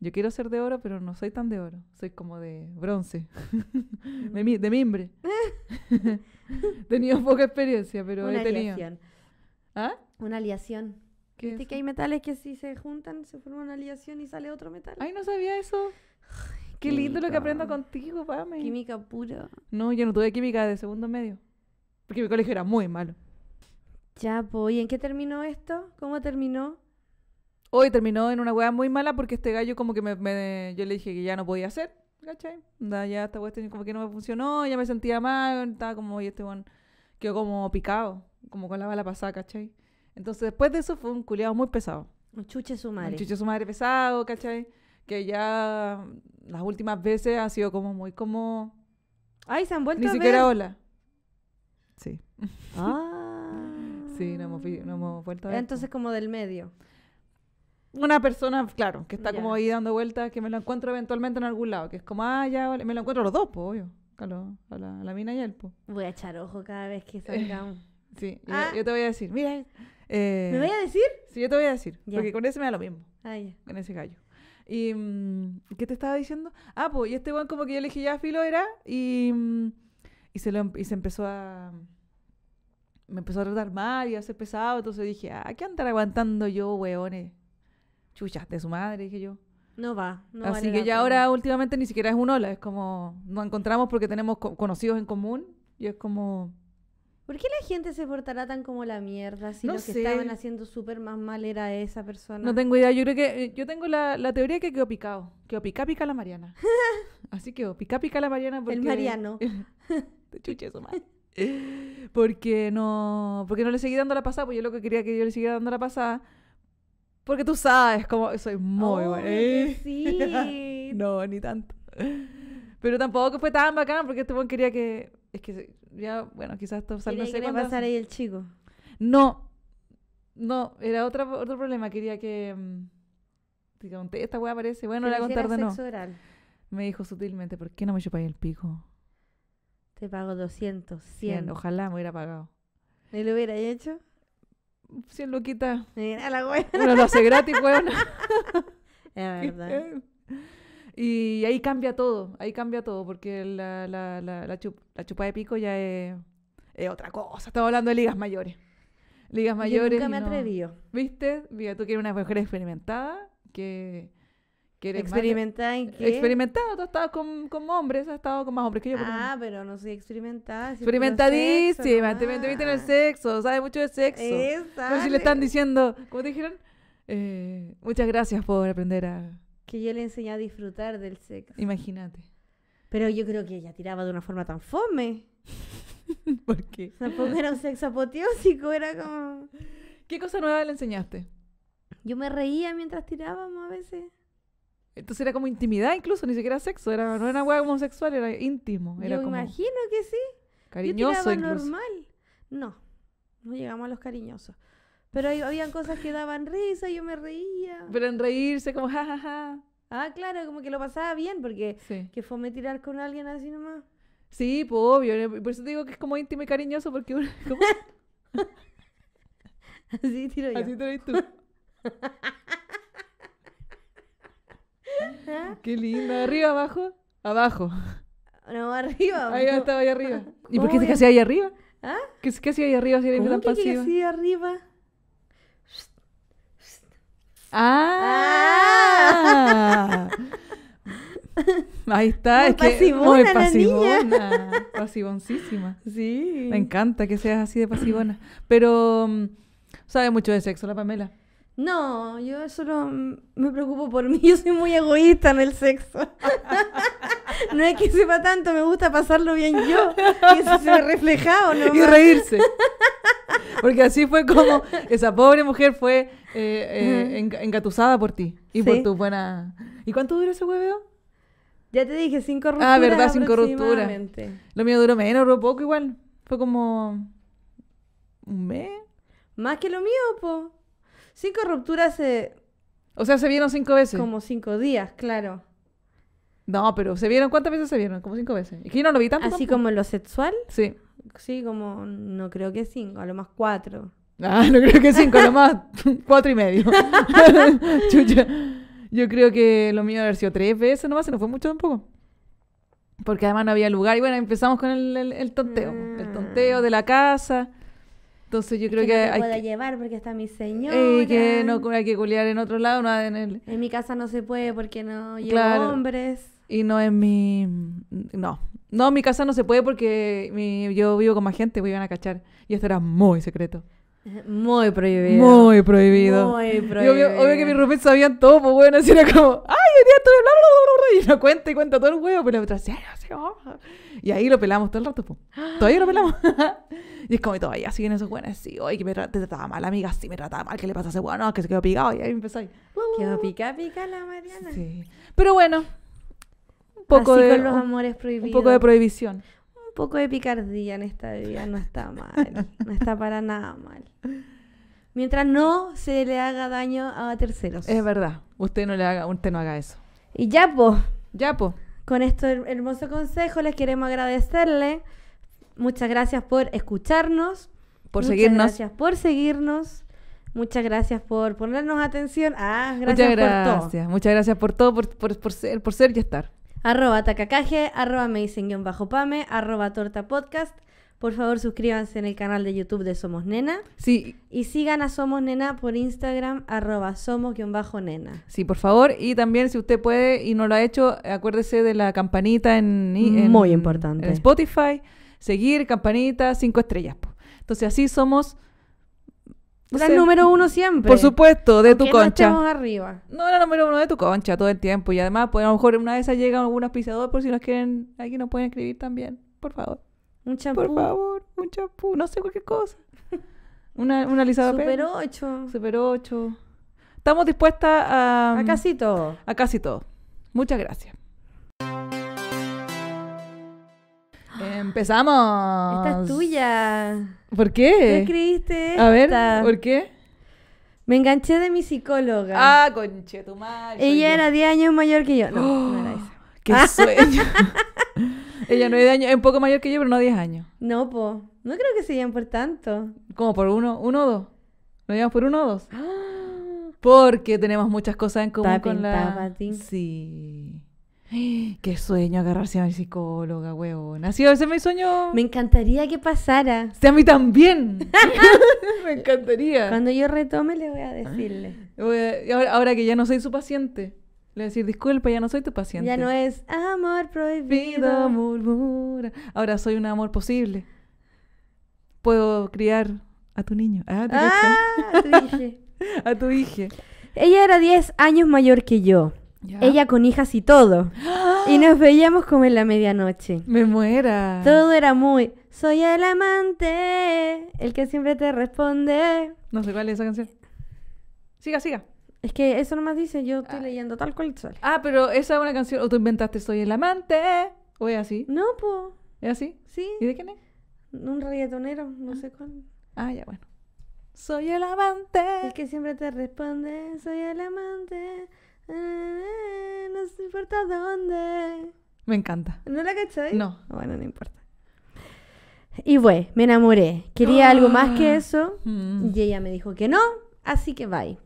Yo quiero ser de oro, pero no soy tan de oro. Soy como de bronce. (laughs) de, mimbre. (laughs) Tenía poca experiencia, pero Una he Aliación. ¿Ah? Una aliación. ¿Qué que hay metales que si se juntan se forma una aliación y sale otro metal. Ay, no sabía eso. Qué lindo lo que aprendo contigo, Pame. Química pura. No, yo no tuve química de segundo medio. Porque mi colegio era muy malo. Ya, pues, ¿y en qué terminó esto? ¿Cómo terminó? Hoy terminó en una hueá muy mala porque este gallo como que me, yo le dije que ya no podía hacer, ¿cachai? ya esta cuestión como que no me funcionó, ya me sentía mal, estaba como, oye, este buen... quedó como picado, como con la bala pasada, ¿cachai? Entonces, después de eso fue un culiado muy pesado. Un chuche su madre. Un chuche su madre pesado, ¿cachai? Que ya las últimas veces ha sido como muy como... Ay, se han vuelto Ni siquiera hola. Sí. Ah. sí, no hemos, no vuelto a ver. Entonces, como del medio una persona, claro, que está como ahí dando vueltas, que me lo encuentro eventualmente en algún lado, que es como, ah, ya, me lo encuentro los dos, pues, obvio, a, la, mina y al pues. Voy a echar ojo cada vez que salgamos. (laughs) sí, ah. yo, te voy a decir, mira, eh, ¿Me voy a decir? Sí, yo te voy a decir. Porque con ese me da lo mismo. Ah, Con ese gallo. ¿Y mm, qué te estaba diciendo? Ah, pues, y este weón como que yo le dije, ya, filo era. Y, mm, y, se, lo, em, y se empezó a... Me empezó a tratar mal y a ser pesado. Entonces dije, ah, ¿qué andar aguantando yo, weones? Chuchas de su madre, dije yo. No va. No Así que ya ahora últimamente ni siquiera es un hola. Es como, nos encontramos porque tenemos conocidos en común. Y es como... ¿Por qué la gente se portará tan como la mierda si lo que estaban haciendo súper más mal era esa persona? No tengo idea. Yo creo que eh, yo tengo la, teoría que quedó picado. Quedó pica pica la Mariana. (laughs) Así quedó pica pica la Mariana porque... El Mariano. Te eso, más. Porque no, porque no le seguí dando la pasada, pues yo lo que quería que yo le siguiera dando la pasada. Porque tú sabes cómo soy muy bueno. buena. (laughs) Sí. no, ni tanto. Pero tampoco fue tan bacán porque este buen quería que es que ya, bueno, quizás esto salga ¿Qué le pasar ahí el chico? No, no, era otra, otro problema. Quería que. Te mm, conté, esta weá aparece. Bueno, la contar de no. Me dijo sutilmente, ¿por qué no me chupáis el pico? Te pago 200, 100. Ojalá me hubiera pagado. ¿Me lo hubiera hecho? 100 loquitas. Mira la weá. Bueno, lo hace gratis, weón. (laughs) es verdad. (laughs) Y ahí cambia todo, ahí cambia todo, porque la, la, chupa de pico ya es, otra cosa. Estamos hablando de ligas mayores. Ligas mayores. Yo nunca me atreví. ¿Viste? Mira, tú quieres una mujer experimentada, que. ¿Experimentada en qué? Experimentada, tú has estado con, con, hombres, has estado con más hombres que yo. Ah, pero no soy experimentada. Experimentadísima, te en el sexo, sabes mucho de sexo. Exacto. No si le están diciendo, como te dijeron? Eh, muchas gracias por aprender a que yo le enseñé a disfrutar del sexo. Imagínate. Pero yo creo que ella tiraba de una forma tan fome. (laughs) ¿Por qué? Tampoco era un sexo apoteósico, era como... ¿Qué cosa nueva le enseñaste? Yo me reía mientras tirábamos a veces. Entonces era como intimidad incluso, ni siquiera sexo, era, no era una hueá homosexual, era íntimo. Era Yo imagino que sí. Cariñoso normal. No, no llegamos a los cariñosos. Pero había cosas que daban risa, yo me reía. Pero en reírse, como jajaja. Ja, ja. Ah, claro, como que lo pasaba bien, porque sí. que fue me tirar con alguien así nomás. Sí, pues obvio. Eh, por eso te digo que es como íntimo y cariñoso, porque uno. (laughs) así tiro yo. Así tiro tú. (laughs) Qué linda. ¿Arriba, abajo? Abajo. No, arriba. Ahí estaba ahí arriba. ¿Y por qué te casi ahí arriba? ¿Ah? ¿Qué, qué hacía ahí arriba si era tan pasiva? ¿Qué arriba? Ah. Ahí está, es que muy pasivona, la Sí. Me encanta que seas así de pasivona, pero mm, sabe mucho de sexo la Pamela. No, yo solo me preocupo por mí. (laughs) Yo soy muy egoísta en el sexo. (laughs) no es que sepa tanto, me gusta pasarlo bien yo. Y eso se reflejado, ¿no? (laughs) Y reírse. Porque así fue como esa pobre mujer fue eh, eh engatusada por ti y por tu buena. ¿Y cuánto duró ese hueveo? Ya te dije, sin rupturas. Ah, verdad, sin corrupción. Lo mío duró menos, duró poco igual. Fue como. un mes. Más que lo mío, po. Cinco rupturas se... Eh, o sea, se vieron cinco veces. Como cinco días, claro. No, pero ¿se vieron? ¿Cuántas veces se vieron? Como cinco veces. ¿Y no lo vi ¿Así como lo sexual? Sí. Sí, como no creo que cinco, a lo más cuatro. Ah, no creo que cinco, a lo más (laughs) cuatro y medio. (laughs) Yo creo que lo mío haber sido tres veces nomás, se nos fue mucho tampoco. Porque además no había lugar. Y bueno, empezamos con el, tonteo. El tonteo de la casa. Entonces yo creo que... no hay que... llevar porque está mi eh, señor. Y que no hay que culiar en otro lado, nada en el... En mi casa no se puede porque no llevo hombres. Y no en mi... No. No, en mi casa no se puede porque mi... yo vivo con más gente, me pues iban a cachar. Y esto era muy secreto. Muy prohibido. Muy prohibido. Muy prohibido. Obvio, obvio, que mis roommates sabían todo, pues bueno, así era como, ay, el día estoy hablando, y no cuenta y cuenta todo el huevo, pero otra así, oh". y ahí lo pelamos todo el rato, pues. Todavía lo pelamos. (laughs) y es como, y todavía siguen esos buenos, sí, hoy que me trataba mal, amiga, sí, me trataba mal, Que le pasa a ese bueno? No, que se quedó picado, y ahí empezó ahí. Quedó pica, pica la Mariana. Sí. Pero bueno, un poco así Con los amores prohibidos. Un poco de prohibición poco de picardía en esta vida, no está mal, no está para nada mal. Mientras no se le haga daño a terceros. Es verdad, usted no le haga, usted no haga eso. Y ya po. Con este hermoso consejo les queremos agradecerle. Muchas gracias por escucharnos. Por seguirnos. Gracias por seguirnos. Muchas gracias por ponernos atención. Ah, gracias, Muchas gracias. por todo. Muchas gracias por todo, por, ser, por ser y estar arroba arroba me pame, arroba torta podcast. Por favor, suscríbanse en el canal de YouTube de Somos Nena. Sí. Y sigan a Somos Nena por Instagram, arroba somos-nena. Sí, por favor. Y también, si usted puede y no lo ha hecho, acuérdese de la campanita en, Muy importante. En Spotify. Seguir, campanita, cinco estrellas. Entonces, así somos la número uno siempre. Por supuesto, de tu concha. No arriba. No, la número uno de tu concha todo el tiempo. Y además, pues, a lo mejor una vez llega algún pisadores por si nos quieren, alguien nos pueden escribir también, por favor. Un champú. Por favor, un champú, no sé cualquier cosa. (laughs) Una, una alisada Super 8. Super 8. Estamos dispuestas a... A casi todo. A casi todo. Muchas gracias. Empezamos. Esta es tuya. ¿Por qué? ¿Qué creíste? A ver, ¿por qué? Me enganché de mi psicóloga. Ah, conche, tu madre. Ella era 10 años mayor que yo. No, no ¡Oh! ¡Qué ah. sueño! (laughs) Ella no es de años, es un poco mayor que yo, pero no 10 años. No, po. No creo que se lleven por tanto. ¿Cómo? ¿Por uno, uno o dos? ¿No llevamos por uno o dos? (gasps) Porque tenemos muchas cosas en común con la... Sí. (gasps) Qué sueño agarrarse a mi psicóloga, huevón. Nacido ese ese mi sueño. Me encantaría que pasara. Sí, a mí también. (laughs) (laughs) me encantaría. Cuando yo retome, le voy a decirle. (gasps) ahora, que ya no soy su paciente, le voy a decir, disculpa, ya no soy tu paciente. Ya no es amor prohibido. murmura. Ahora soy un amor posible. Puedo criar a tu niño. Ah, a tu hija. a tu hija. Ella era 10 años mayor que yo. Ella con hijas y todo. Y nos (gasps) veíamos como en la medianoche. Me muera. Todo era muy. Soy el amante, el que siempre te responde. No sé cuál es esa canción. Siga, siga. Es que eso nomás dice, yo estoy ah. leyendo tal cual Ah, pero esa es una canción, o tú inventaste Soy el amante, o es así. No, pues ¿Es así? Sí. ¿Y de quién es? Un reggaetonero, no ah. sé cuál. Ah, ya, bueno. Soy el amante. El que siempre te responde, soy el amante. Eh, no no importa dónde. Me encanta. ¿No la cacháis? No. Bueno, no importa. Y bueno, me enamoré. Quería algo más que ah. eso. Mm. Y ella me dijo que no, así que bye.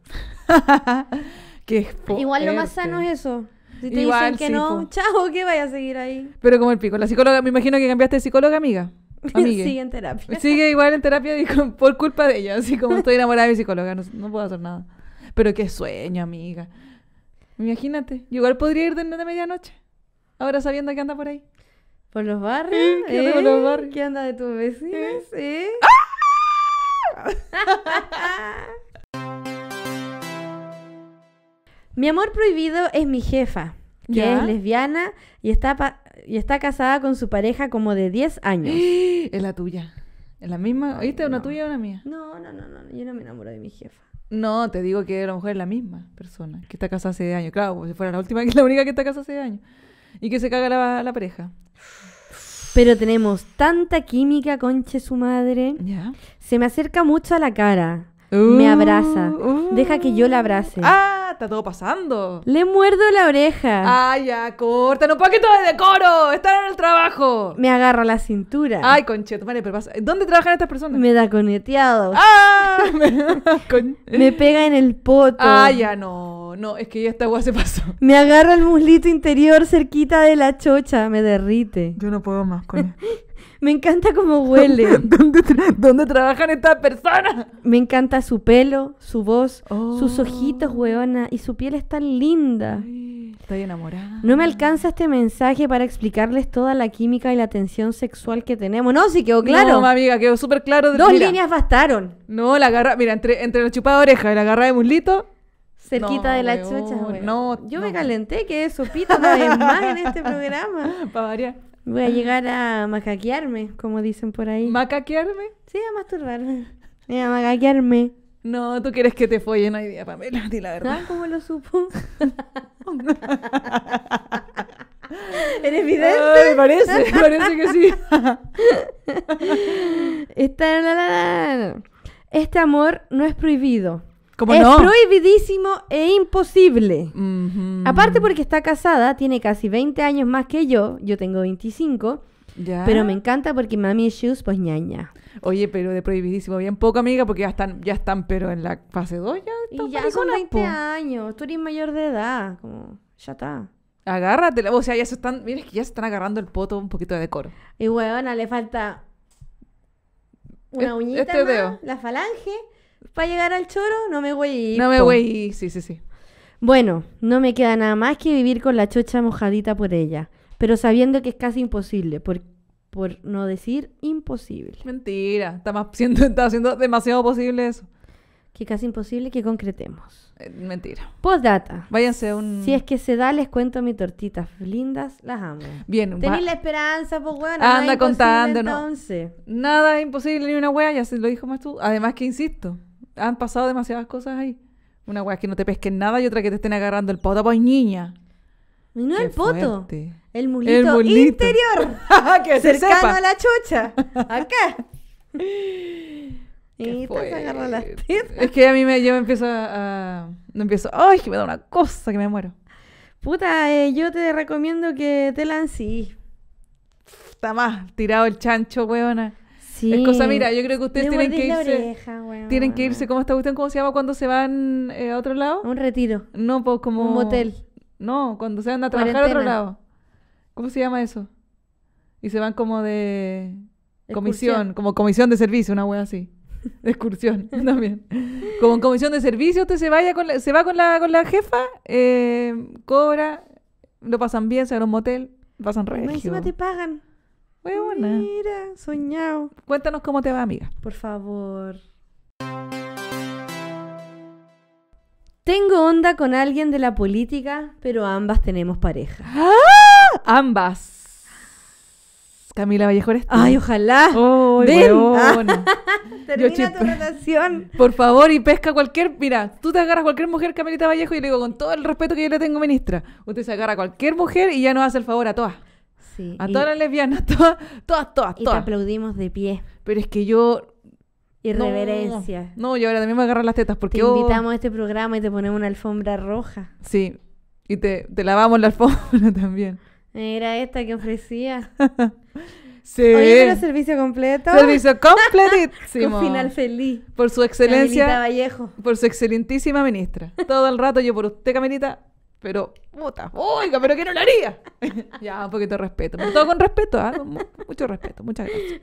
(laughs) Igual lo más sano es eso. Si te dicen que no, chao, que vaya a seguir ahí. Pero como el pico, la psicóloga, me imagino que cambiaste de psicóloga, amiga. (laughs) Sigue en terapia. Sigue igual en terapia por culpa de ella. Así como estoy enamorada de mi psicóloga, no, puedo hacer nada. Pero qué sueño, amiga. Imagínate, igual podría ir de medianoche, ahora sabiendo que anda por ahí. ¿Por los barrios? ¿Qué, anda por los ¿Eh? anda de tus vecinos? ¿Eh? ¡Ah! (laughs) Mi amor prohibido es mi jefa, que es lesbiana y está, y está casada con su pareja como de 10 años. ¡Ah! Es la tuya. Es la misma. ¿Oíste? ¿Una tuya o una mía? No, no, no, no. Yo no me enamoro de mi jefa. No, te digo que la mujer es la misma persona que está casada hace años. Claro, pues, si fuera la última, que es (laughs) la única que está casada hace años. Y que se caga la, la pareja. Pero tenemos tanta química, conche su madre. Ya. Se me acerca mucho a la cara me uh, abraza. Uh. Deja que yo la abrace. ¡Ah! Está todo pasando. Le muerdo la oreja. ¡Ay, ah, ya! ¡Corta! ¡No de decoro! ¡Están en el trabajo! Me agarra la cintura. ¡Ay, concheto! Vale, pero pasa. ¿Dónde trabajan estas personas? Me da coneteado. ¡Ah! (laughs) me pega en el poto. ¡Ay, ah, ya! No, no, es que ya esta agua se pasó. Me agarra el muslito interior cerquita de la chocha. Me derrite. Yo no puedo más con él. (laughs) Me encanta cómo huele. (laughs) ¿Dónde, trabajan estas personas? Me encanta su pelo, su voz, sus oh. ojitos, hueona, y su piel es tan linda. estoy enamorada. No me alcanza este mensaje para explicarles toda la química y la tensión sexual que tenemos. No, sí quedó claro. No, amiga, quedó súper claro. Dos líneas bastaron. No, la agarra, mira, entre, entre la chupada de oreja y la agarra de muslito, cerquita de la chucha. No, Yo me calenté, que sopita una vez más en este programa. (laughs) Para variar. Voy a ah. llegar a macaquearme, como dicen por ahí. ¿Macaquearme? Sí, a masturbarme. (laughs) a macaquearme. No, tú quieres que te follen hoy día, Pamela, di la verdad. Ah, ¿cómo lo supo? (laughs) ¿Eres evidente? Me parece, me parece que sí. (laughs) Esta, la. Este amor no es prohibido es prohibidísimo e imposible. Aparte porque está casada, tiene casi 20 años más que yo, yo tengo 25. Pero me encanta porque mami shoes, pues ñaña. Oye, pero de prohibidísimo, bien poco, amiga, porque ya están, ya están pero en la fase 2 ya. Y ya con 20 años, tú eres mayor de edad, como, ya está. Agárrate, o sea, ya se están, que ya se están agarrando el poto un poquito de decoro. Y bueno, le falta una este uñita más, la falange para llegar al choro, no me voy No me voy sí, sí, sí. Bueno, no me queda nada más que vivir con la chocha mojadita por ella, pero sabiendo que es casi imposible, por, por no decir imposible. Mentira, está, más siendo, (laughs) está haciendo demasiado posible eso. Que casi imposible que concretemos. Eh, mentira. Postdata. Váyanse a un. Si es que se da, les cuento mis tortitas lindas, las amo. Bien, Tenéis la esperanza, pues, weón. Bueno, Anda contando, Entonces. No. Nada imposible ni una wea, ya se lo dijo más tú. Además, que insisto, han pasado demasiadas cosas ahí. Una weá que no te pesquen nada y otra que te estén agarrando el poto, pues niña. No el poto. El mulito, interior. (laughs) que se cercano a la chucha. Acá. (laughs) y te las tetas. Es que a mí me, yo me empiezo a, empiezo, ay, que me da una cosa que me muero. Puta, eh, yo te recomiendo que te lancí. Está más tirado el chancho, weona. Es cosa, mira, yo creo que ustedes tienen que, irse, tienen que irse. ¿Cómo está usted, ¿Cómo se llama cuando se van eh, a otro lado? Un retiro. No, pues como. Un motel. No, cuando se van a trabajar a otro lado. ¿Cómo se llama eso? Y se van como de. Comisión, como comisión de servicio, una wea así. De (laughs) excursión (laughs) también. Como comisión de servicio, usted se vaya con se va con la, con la jefa, eh, cobra, lo pasan bien, se van a un motel, pasan regio. Encima te pagan. Bueno. Mira, soñado. Cuéntanos cómo te va, amiga. Por favor. Tengo onda con alguien de la política, pero ambas tenemos pareja. ¡Ah! Ambas. Camila Vallejo eres Ay, ojalá. Oh, (laughs) Termina tu relación. Por favor, y pesca cualquier. Mira, tú te agarras cualquier mujer, Camilita Vallejo, y le digo con todo el respeto que yo le tengo, ministra. Usted se agarra a cualquier mujer y ya nos hace el favor a todas a todas las lesbianas, (laughs) todas, todas, todas. Y te aplaudimos de pie. Pero es que yo Irreverencia. No, no, yo ahora también me agarrar las tetas porque... Te invitamos a este programa y te ponemos una alfombra roja. Sí, y te, lavamos la alfombra (laughs) también. Era esta que ofrecía. (laughs) sí. Oye, pero servicio completo. Servicio completísimo. Con final feliz. Por su excelencia. Vallejo. Por su excelentísima ministra. Todo el rato yo por usted, Camilita, pero, puta, oiga, pero que no lo haría. (laughs) ya, un poquito de respeto. todo con respeto, ¿ah? mucho respeto. Muchas gracias.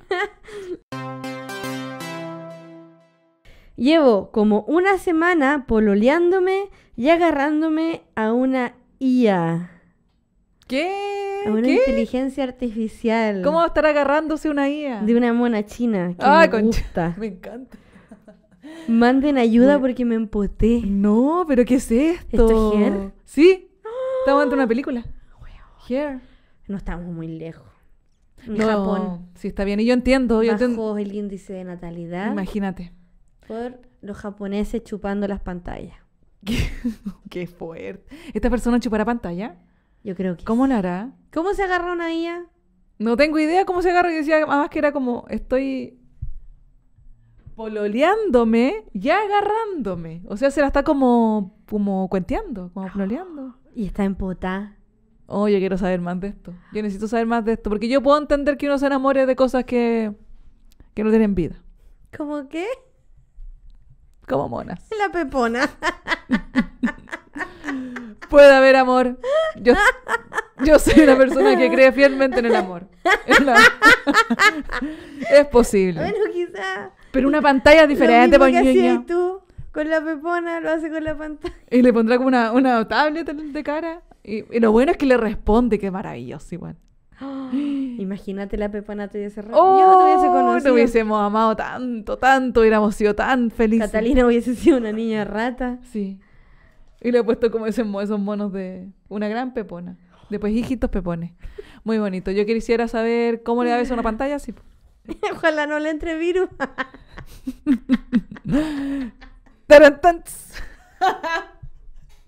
Llevo como una semana pololeándome y agarrándome a una IA. ¿Qué? A una inteligencia artificial. ¿Cómo va a estar agarrándose una IA? De una mona china que ah, (laughs) Me encanta. Manden ayuda porque me empoté. No, pero ¿qué es esto? ¿Esto es Hair? Sí. Estamos dentro de una película. Here. No estamos muy lejos. En Japón. Sí, está bien. Y yo entiendo. Yo Bajo el índice de natalidad. Imagínate. Por los japoneses chupando las pantallas. (laughs) Qué, fuerte. ¿Esta persona chupará pantalla? Yo creo que ¿Cómo lo la hará? ¿Cómo se agarró una IA? No tengo idea cómo se agarra. Y decía, además que era como, estoy pololeándome, y agarrándome. O sea, se la está como, como cuenteando, como ah. pololeando. Y está en Oh, yo quiero saber más de esto. Yo necesito saber más de esto. Porque yo puedo entender que uno se enamore de cosas que, que no tienen vida. ¿Cómo qué? Como monas. La pepona. (laughs) Puede haber amor. Yo, soy una persona que cree fielmente en el amor. es (laughs) posible. Pero una pantalla diferente, lo pues, tú con la pepona, lo hace con la pantalla. Y le pondrá como una, una tablet de cara. Y, lo bueno es que le responde, qué maravilloso igual. (gasps) imagínate la pepona te hubiese oh, no te hubiésemos amado tanto, tanto, hubiéramos sido tan felices. Catalina hubiese sido una niña rata. Sí. Y le he puesto como esos, esos monos de una gran pepona. Después hijitos pepones. Muy bonito. Yo quisiera saber cómo le da eso a una pantalla, sí. (laughs) Ojalá no le entre virus.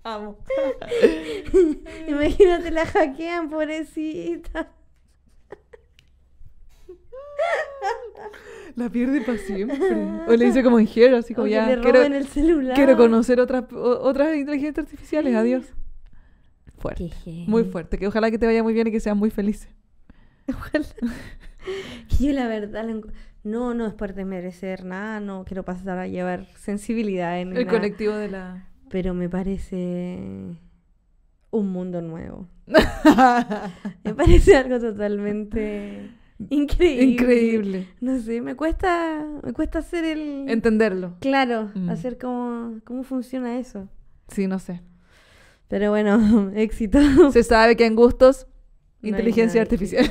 Vamos. (laughs) (laughs) Imagínate la hackean, pobrecita. La pierde para siempre. O le dice como en así como ya. Que le quiero, el celular. quiero conocer otras, otras inteligencias artificiales. Adiós. Fuerte. Muy fuerte. Que ojalá que te vaya muy bien y que seas muy feliz. Ojalá. (laughs) yo la verdad, no, no es por desmerecer nada, no quiero pasar a llevar sensibilidad en el colectivo de la... Pero me parece un mundo nuevo. (laughs) me parece algo totalmente increíble. Increíble. No sé, me cuesta, me cuesta hacer el... Entenderlo. Claro, mm. hacer cómo, cómo funciona eso. Sí, no sé. Pero bueno, (laughs) éxito. Se sabe que en gustos, inteligencia artificial.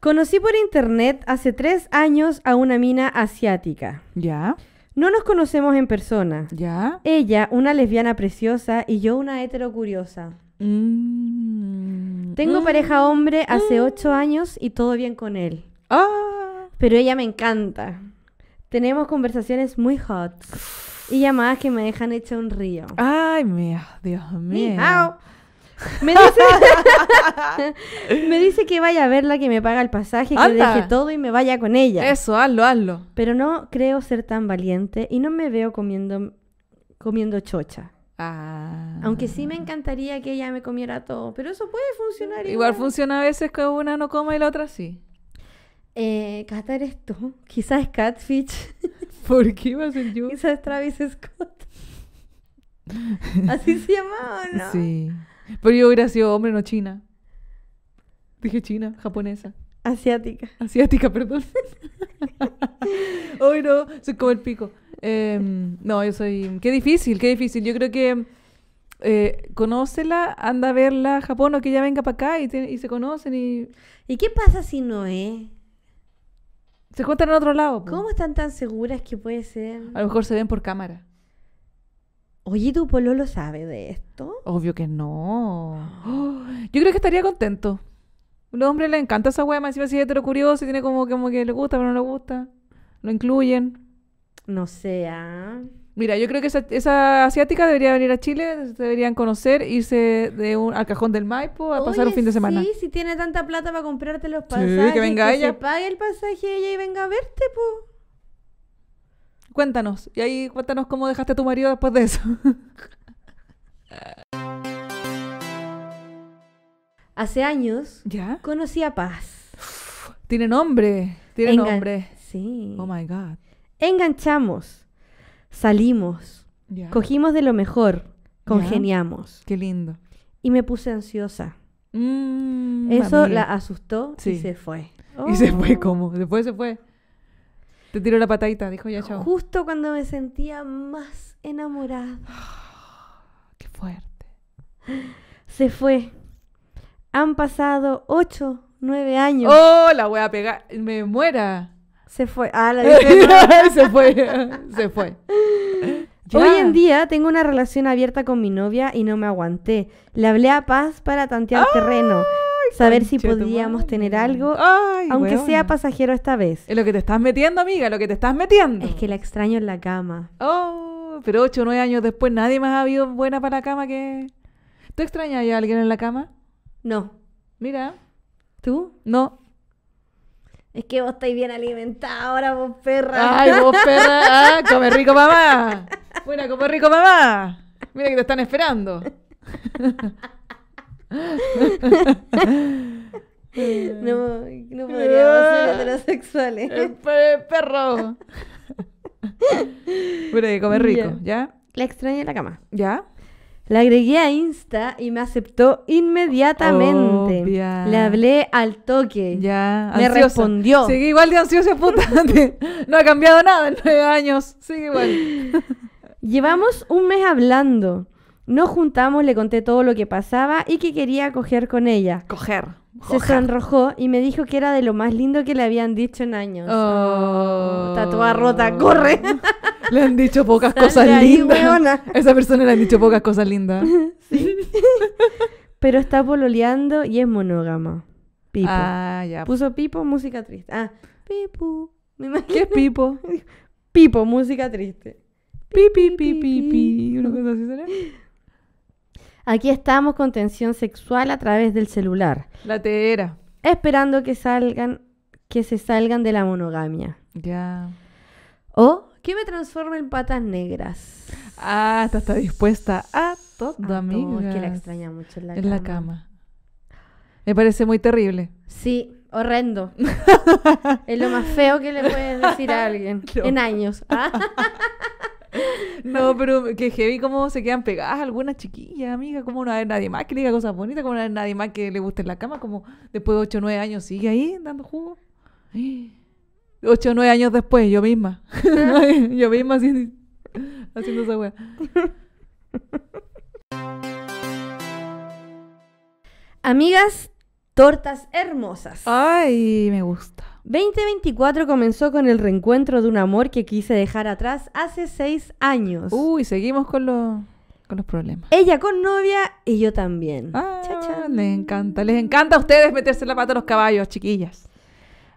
Conocí por internet hace tres años a una mina asiática. Ya. No nos conocemos en persona. Ya. Ella, una lesbiana preciosa, y yo, una hetero curiosa. Mm. Tengo mm. pareja hombre hace mm. ocho años y todo bien con él. Ah. Pero ella me encanta. Tenemos conversaciones muy hot y llamadas que me dejan hecha un río. Ay, Dios mío. (laughs) Me dice, que vaya a verla, que me paga el pasaje, que deje todo y me vaya con ella. Eso, hazlo, hazlo. Pero no creo ser tan valiente y no me veo comiendo, comiendo chocha. Ah. Aunque sí me encantaría que ella me comiera todo, pero eso puede funcionar. Igual, funciona a veces que una no coma y la otra sí. Eh, Cata eres tú, quizás Catfish. (laughs) ¿Por qué iba a ser yo? Quizás Travis Scott. (laughs) Así se llamaba, ¿no? Sí. Pero yo hubiera sido hombre, no china. Dije china, japonesa. Asiática. Asiática, perdón. Hoy no, soy como el pico. Em, no, yo soy... Qué difícil, qué difícil. Yo creo que... Eh, conócela, anda a verla a Japón o que ella venga para acá y, se conocen y... ¿Y qué pasa si no es? Eh? Se encuentran en otro lado. ¿Cómo están tan seguras que puede ser? A lo mejor se ven por cámara. Oye, ¿tu pololo sabe de esto? Obvio que no. yo creo que estaría contento. A los hombres les encanta esa wea, más encima si es curioso y tiene como, como que le gusta, pero no le gusta. Lo incluyen. No sea. Mira, yo creo que esa, esa, asiática debería venir a Chile, deberían conocer, irse de un, al cajón del Maipo a pasar un fin de semana. Sí, si tiene tanta plata para comprarte los pasajes, que, venga ella. pague el pasaje ella y venga a verte, pues. Cuéntanos, y ahí cuéntanos cómo dejaste a tu marido después de eso. (laughs) Hace años ¿Ya? conocí a Paz. tiene nombre, tiene nombre. Sí. Oh my God. Enganchamos, salimos, cogimos de lo mejor, congeniamos. Qué lindo. Y me puse ansiosa. Mm, eso la asustó y se fue. Y se oh. fue como, después se fue. Te tiró la patadita, dijo ya chao. Justo cuando me sentía más enamorada. (gasps) Qué fuerte. Se fue. Han pasado ocho, nueve años. ¡Oh, la voy a pegar! ¡Me muera! Se fue. Ah, la (laughs) se fue. se fue. (laughs) Hoy en día tengo una relación abierta con mi novia y no me aguanté. Le hablé a Paz para tantear ¡Ah! terreno saber si podíamos tener algo, aunque sea pasajero esta vez. Es lo que te estás metiendo, amiga, lo que te estás metiendo. Es que la extraño en la cama. Oh, pero ocho o nueve años después nadie más ha habido buena para la cama que... ¿Tú extrañas a alguien en la cama? No. Mira. ¿Tú? No. Es que vos estáis bien alimentada ahora, vos perra. Ay, vos (laughs) perra. Ah, come rico, mamá. Buena, come rico, mamá. Mira que te están esperando. (laughs) no, no podríamos ser ah. heterosexuales. El eh, perro. Pero de comer rico, ¿ya? La en la cama. ¿Ya? La agregué a Insta y me aceptó inmediatamente. Le hablé al toque. Ya, me respondió. Sigue igual de ansiosa, puta. (laughs) no ha cambiado nada en nueve años. Sigue igual. Llevamos un mes hablando. Nos juntamos, le conté todo lo que pasaba y que quería coger con ella. Coger. Se sonrojó y me dijo que era de lo más lindo que le habían dicho en años. Oh. oh rota, corre. (laughs) Le han dicho pocas cosas lindas. (laughs) Esa persona le han dicho pocas cosas lindas. (laughs) Pero está pololeando y es monógama. Pipo. Ah, ya. Puso Pipo, música triste. Ah, Pipo. ¿Qué es Pipo? Pipo, música triste. Pi, pi, pi, pi, ¿Una cosa así será? Aquí estamos con tensión sexual a través del celular. La teera. Esperando que salgan, que se salgan de la monogamia. Ya. O que me transforme en patas negras. Ah, está dispuesta a todo, que la extraña mucho en la cama. Me parece muy terrible. Sí, horrendo. (laughs) es lo más feo que le puedes decir a alguien. (laughs) En años. (laughs) no, pero que heavy cómo se quedan pegadas algunas chiquillas, amiga. Como no hay nadie más que le diga cosas bonitas, como no hay nadie más que le guste en la cama, como después de 8 o 9 años sigue ahí dando jugo. 8 (gasps) o 9 años después, yo misma. (laughs) Ah. yo misma haciendo, haciendo esa wea. (laughs) Amigas, tortas hermosas. Ay, me gusta. 2024 comenzó con el reencuentro de un amor que quise dejar atrás hace seis años. Uy, seguimos con los, con los problemas. Ella con novia y yo también. Ah, les encanta, les encanta a ustedes meterse la pata a los caballos, chiquillas.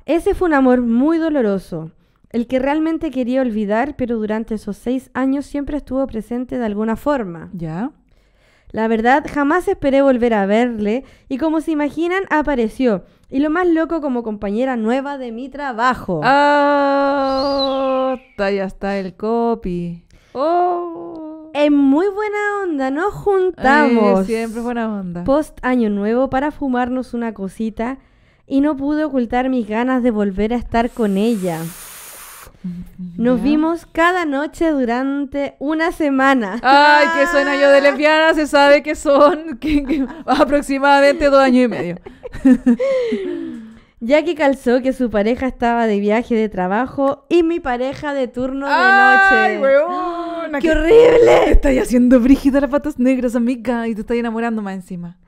Ese fue un amor muy doloroso, el que realmente quería olvidar, pero durante esos seis años siempre estuvo presente de alguna forma. Ya. La verdad, jamás esperé volver a verle y como se imaginan, apareció. Y lo más loco como compañera nueva de mi trabajo. ¡Ah! ya está el copy. ¡Oh! En muy buena onda, nos juntamos. siempre buena onda. Post año nuevo para fumarnos una cosita y no pude ocultar mis ganas de volver a estar con ella. Nos vimos cada noche durante una semana. Ay, qué (laughs) suena yo de lesbiana, se sabe que son (laughs) aproximadamente dos años y medio. (laughs) Jackie calzó que su pareja estaba de viaje de trabajo y mi pareja de turno de noche. (gasps) ¡Qué horrible! estás haciendo brígida las patas negras, amiga, y te estás enamorando más encima. (gasps)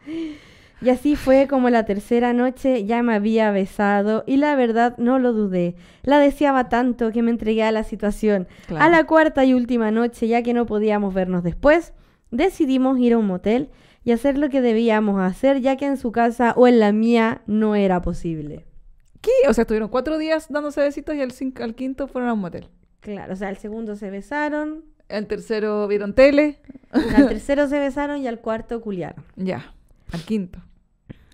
Y así fue como la tercera noche ya me había besado y la verdad no lo dudé. La deseaba tanto que me entregué a la situación. A la cuarta y última noche, ya que no podíamos vernos después, decidimos ir a un motel y hacer lo que debíamos hacer, ya que en su casa o en la mía no era posible. ¿Qué? O sea, estuvieron cuatro días dándose besitos y al, al quinto fueron a un motel. Claro, o sea, al segundo se besaron. Al tercero vieron tele. Al (laughs) tercero se besaron y al cuarto culiaron. Ya. Al quinto.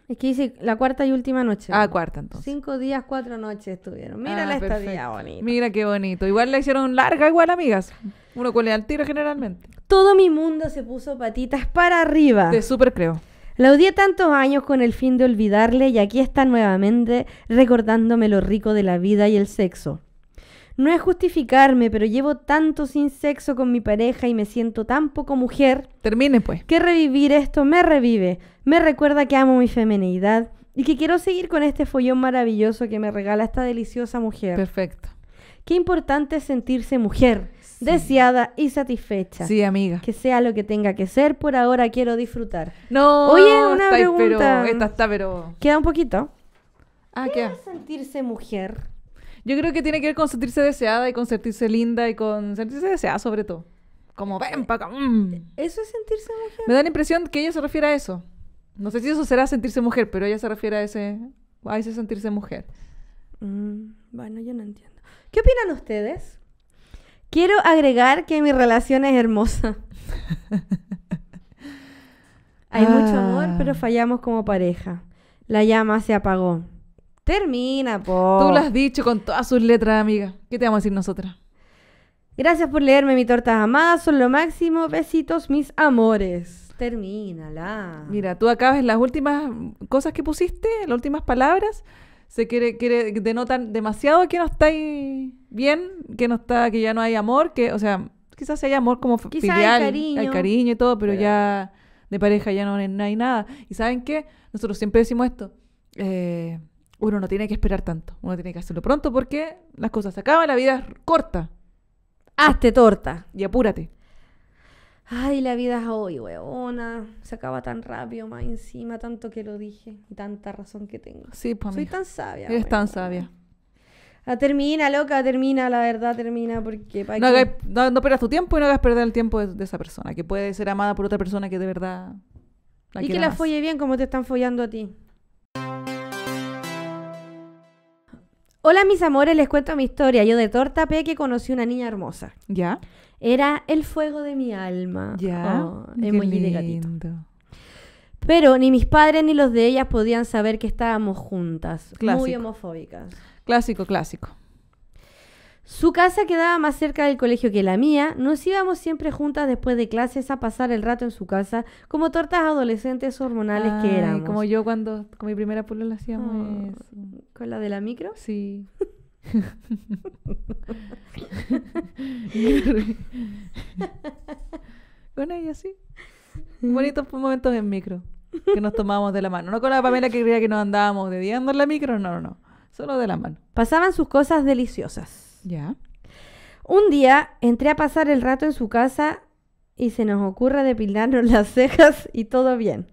Es que hice la cuarta y última noche. Ah, cuarta entonces. Cinco días, cuatro noches estuvieron. Mira ah, la estadía bonita. Mira qué bonito. Igual la hicieron larga, igual, amigas. Uno con al tiro generalmente. Todo mi mundo se puso patitas para arriba. de súper creo. La odié tantos años con el fin de olvidarle y aquí está nuevamente recordándome lo rico de la vida y el sexo. No es justificarme, pero llevo tanto sin sexo con mi pareja y me siento tan poco mujer. Termine pues. Que revivir esto me revive. Me recuerda que amo mi feminidad y que quiero seguir con este follón maravilloso que me regala esta deliciosa mujer. Perfecto. Qué importante es sentirse mujer, deseada y satisfecha. Sí, amiga. Que sea lo que tenga que ser, por ahora quiero disfrutar. No, oye, una está pregunta. Pero, está, pero. Queda un poquito. Ah, ¿Qué es sentirse mujer? Yo creo que tiene que ver con sentirse deseada y con sentirse linda y con sentirse deseada, sobre todo. Como ven, eh, pa' mm. ¿Eso es sentirse mujer? Me da la impresión que ella se refiere a eso. No sé si eso será sentirse mujer, pero ella se refiere a ese, a ese sentirse mujer. Mm, bueno, yo no entiendo. ¿Qué opinan ustedes? Quiero agregar que mi relación es hermosa. (laughs) Hay mucho ah. amor, pero fallamos como pareja. La llama se apagó. Termina, po. Tú lo has dicho con todas sus letras, amiga. ¿Qué te vamos a decir nosotras? Gracias por leerme mi torta amada. Son lo máximo. Besitos, mis amores. Termínala. Mira, tú acabas las últimas cosas que pusiste, las últimas palabras, se quiere, quiere denotan demasiado que no estáis bien, que no está, que ya no hay amor, que, o sea, quizás hay amor como filial, hay cariño. Hay cariño y todo, pero, ya de pareja ya no, hay nada. Y saben qué, nosotros siempre decimos esto. Eh, uno no tiene que esperar tanto, uno tiene que hacerlo pronto porque las cosas se acaban, la vida es corta. Hazte torta. Y apúrate. Ay, la vida es hoy, huevona. Se acaba tan rápido, más encima, tanto que lo dije y tanta razón que tengo. Sí, pues. Soy tan sabia. Eres tan sabia. Ah, termina, loca, termina, la verdad, termina, porque... No, no, pierdas tu tiempo y no hagas perder el tiempo de, esa persona, que puede ser amada por otra persona que de verdad... La y que la folle bien como te están follando a ti. Hola mis amores, les cuento mi historia. Yo de torta que conocí una niña hermosa. ¿Ya? Era el fuego de mi alma. Ya. Oh, es Pero ni mis padres ni los de ellas podían saber que estábamos juntas. Muy homofóbicas. Clásico, clásico. Su casa quedaba más cerca del colegio que la mía. Nos íbamos siempre juntas después de clases a pasar el rato en su casa, como tortas adolescentes hormonales que éramos. Como yo cuando con mi primera la hacíamos ah, ¿Con la de la micro? Sí. (laughs) con ella sí. Bonitos momentos en micro que nos tomábamos de la mano. No con la Pamela que creía que nos andábamos de en la micro, no, no, no. Solo de la mano. Pasaban sus cosas deliciosas. Ya. Un día entré a pasar el rato en su casa y se nos ocurre depilarnos (laughs) las cejas y todo bien.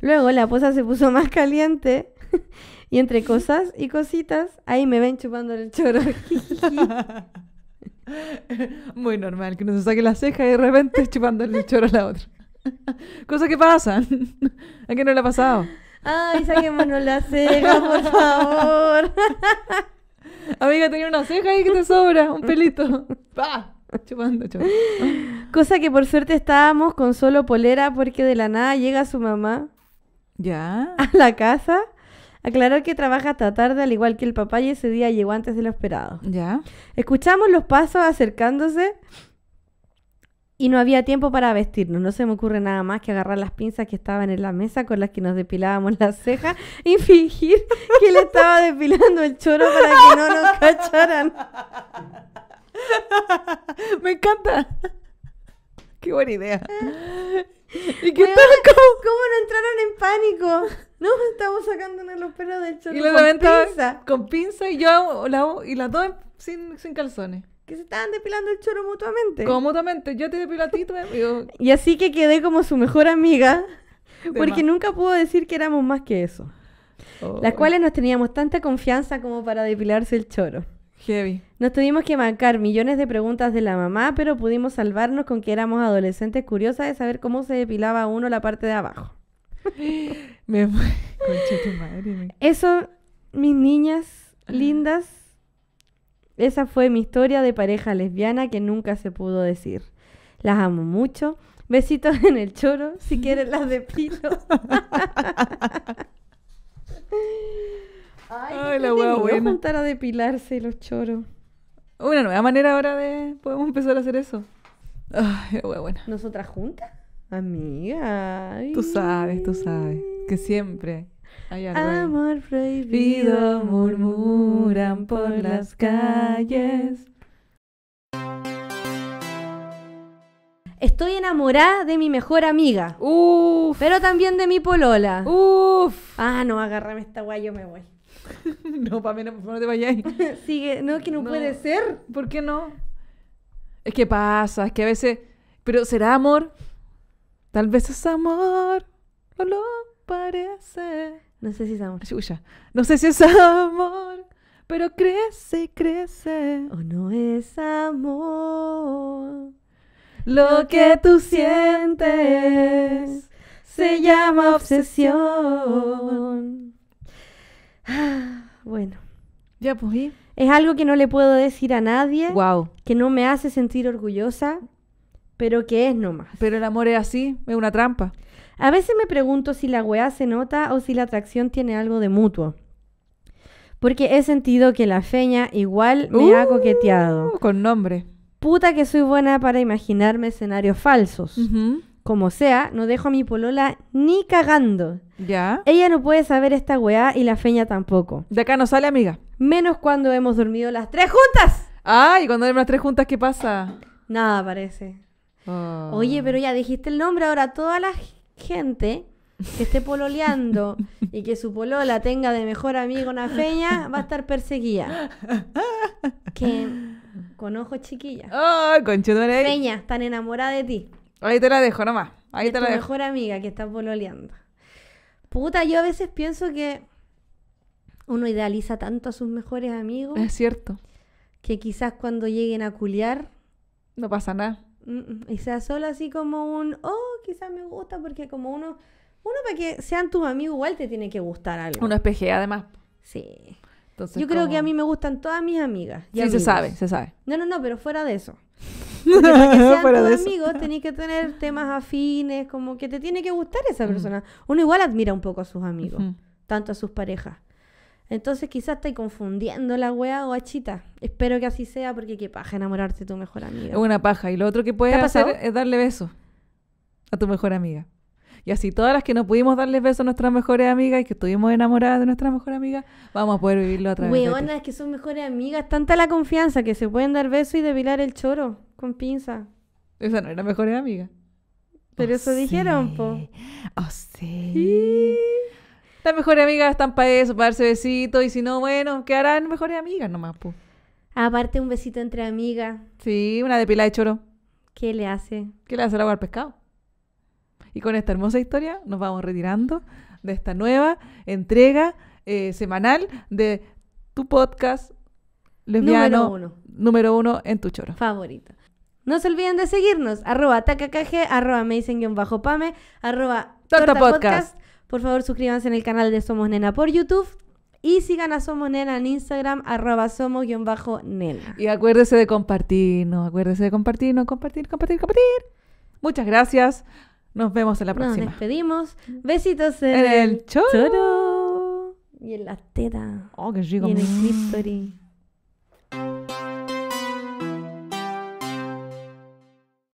Luego la posa se puso más caliente (laughs) y entre cosas y cositas, ahí me ven chupando el choro. (laughs) Muy normal que no se saque la ceja y de repente chupando el choro a la otra. Cosa que pasa ¿A qué no le ha pasado? Ay, saquémonos la ceja, por favor. Amiga, tenía una ceja ahí que te sobra, un pelito. (laughs) ¡Pah! Chupando, chupando. Cosa que por suerte estábamos con solo polera porque de la nada llega su mamá. Ya. A la casa. Aclaró que trabaja hasta tarde, al igual que el papá, y ese día llegó antes de lo esperado. Ya. Escuchamos los pasos acercándose y no había tiempo para vestirnos. No se me ocurre nada más que agarrar las pinzas que estaban en la mesa con las que nos depilábamos las cejas (laughs) y fingir que le estaba depilando el choro para que no nos (laughs) cacharan. Me encanta. Qué buena idea. ¿Y qué ¿cómo? no entraron en pánico? No, estamos sacándonos los pelos del choro con pinza. Con pinza y yo y las dos sin, sin calzones que se estaban depilando el choro mutuamente. ¿Cómo mutuamente? Yo te depilatito a ti, Y así que quedé como su mejor amiga, porque nunca pudo decir que éramos más que eso. Oh. Las cuales nos teníamos tanta confianza como para depilarse el choro. Heavy. Nos tuvimos que marcar millones de preguntas de la mamá, pero pudimos salvarnos con que éramos adolescentes curiosas de saber cómo se depilaba uno la parte de abajo. (gasps) me... madre. Eso, mis niñas ah. lindas esa fue mi historia de pareja lesbiana que nunca se pudo decir. Las amo mucho. Besitos en el choro, si quieren las depilo. (laughs) Ay, la hueá buena. juntar a depilarse los choros. Una nueva manera ahora de... Podemos empezar a hacer eso. Ay, la hueá buena. ¿Nosotras juntas? Amiga. Tú sabes, tú sabes. Que siempre Amor, Amor prohibido murmuran por las calles. Estoy enamorada de mi mejor amiga. Uf. Pero también de mi polola. Uf. Ah, no, agárrame esta guay, yo me voy. (laughs) no, para por no te vayas. (laughs) Sigue, no, que no, no puede ser. ¿Por qué no? Es que pasa, es que a veces. Pero será amor. Tal vez es amor. No lo parece. No sé si es amor. No sé si es amor, pero crece y crece. O no es amor. Lo que tú sientes se llama obsesión. Ah, bueno. Ya, pues, Es algo que no le puedo decir a nadie. Wow. Que no me hace sentir orgullosa, pero que es nomás. Pero el amor es así, es una trampa. A veces me pregunto si la weá se nota o si la atracción tiene algo de mutuo. Porque he sentido que la feña igual me ha uh, coqueteado. Con nombre. Puta que soy buena para imaginarme escenarios falsos. Como sea, no dejo a mi polola ni cagando. Ya. Ella no puede saber esta weá y la feña tampoco. De acá no sale, amiga. Menos cuando hemos dormido las tres juntas. Ah, y cuando dormimos las tres juntas, ¿qué pasa? Nada, parece. Oh. Oye, pero ya dijiste el nombre, ahora todas las gente que esté pololeando y que su polola tenga de mejor amigo una feña, va a estar perseguida. Que con ojos chiquilla. ¡Oh, Feña, están enamorada de ti. Ahí te la dejo nomás. Ahí te la dejo. mejor amiga que está pololeando. Puta, yo a veces pienso que uno idealiza tanto a sus mejores amigos. Es cierto. Que quizás cuando lleguen a culiar. No pasa nada. Mm, mm. Y sea solo así como un, oh, quizás me gusta, porque como uno, uno para que sean tus amigos igual te tiene que gustar algo. Uno es PG además. Sí. Yo creo que a mí me gustan todas mis amigas. Y sí, se sabe, se sabe. No, no, no, pero fuera de eso. (laughs) Porque para que sean tus amigos Tenés que tener temas afines, como que te tiene que gustar esa mm. persona. Uno igual admira un poco a sus amigos, tanto a sus parejas. Entonces quizás estáis confundiendo la wea guachita. Espero que así sea porque qué paja enamorarte de tu mejor amiga. Es una paja. Y lo otro que puedes hacer es darle beso a tu mejor amiga. Y así todas las que no pudimos darle beso a nuestras mejores amigas y que estuvimos enamoradas de nuestra mejor amiga vamos a poder vivirlo a través de que son mejores amigas, tanta la confianza que se pueden dar besos y depilar el choro con pinza. Esa no era mejores amigas. Pero eso oh, dijeron, po. Oh, sí. sí. Las mejores amigas están para eso, para darse besitos. Y si no, bueno, ¿qué harán? mejores amigas nomás, pues. Aparte, un besito entre amigas. Sí, una de pila de choro. ¿Qué le hace? ¿Qué le hace el agua al pescado? Y con esta hermosa historia nos vamos retirando de esta nueva entrega eh, semanal de tu podcast lesbiano número uno. número uno en tu choro. Favorito. No se olviden de seguirnos, arroba takakaje, arroba bajo pame arroba torta podcast. Por favor, suscríbanse en el canal de Somos Nena por YouTube. Y sigan a Somos Nena en Instagram, arroba somos-nena. Y acuérdese de compartir, ¿no? acuérdese de compartir, ¿no? compartir, compartir, compartir. Muchas gracias. Nos vemos en la próxima. Nos despedimos. Besitos en, el choro. Y en la teta. Oh, qué rico. Y en el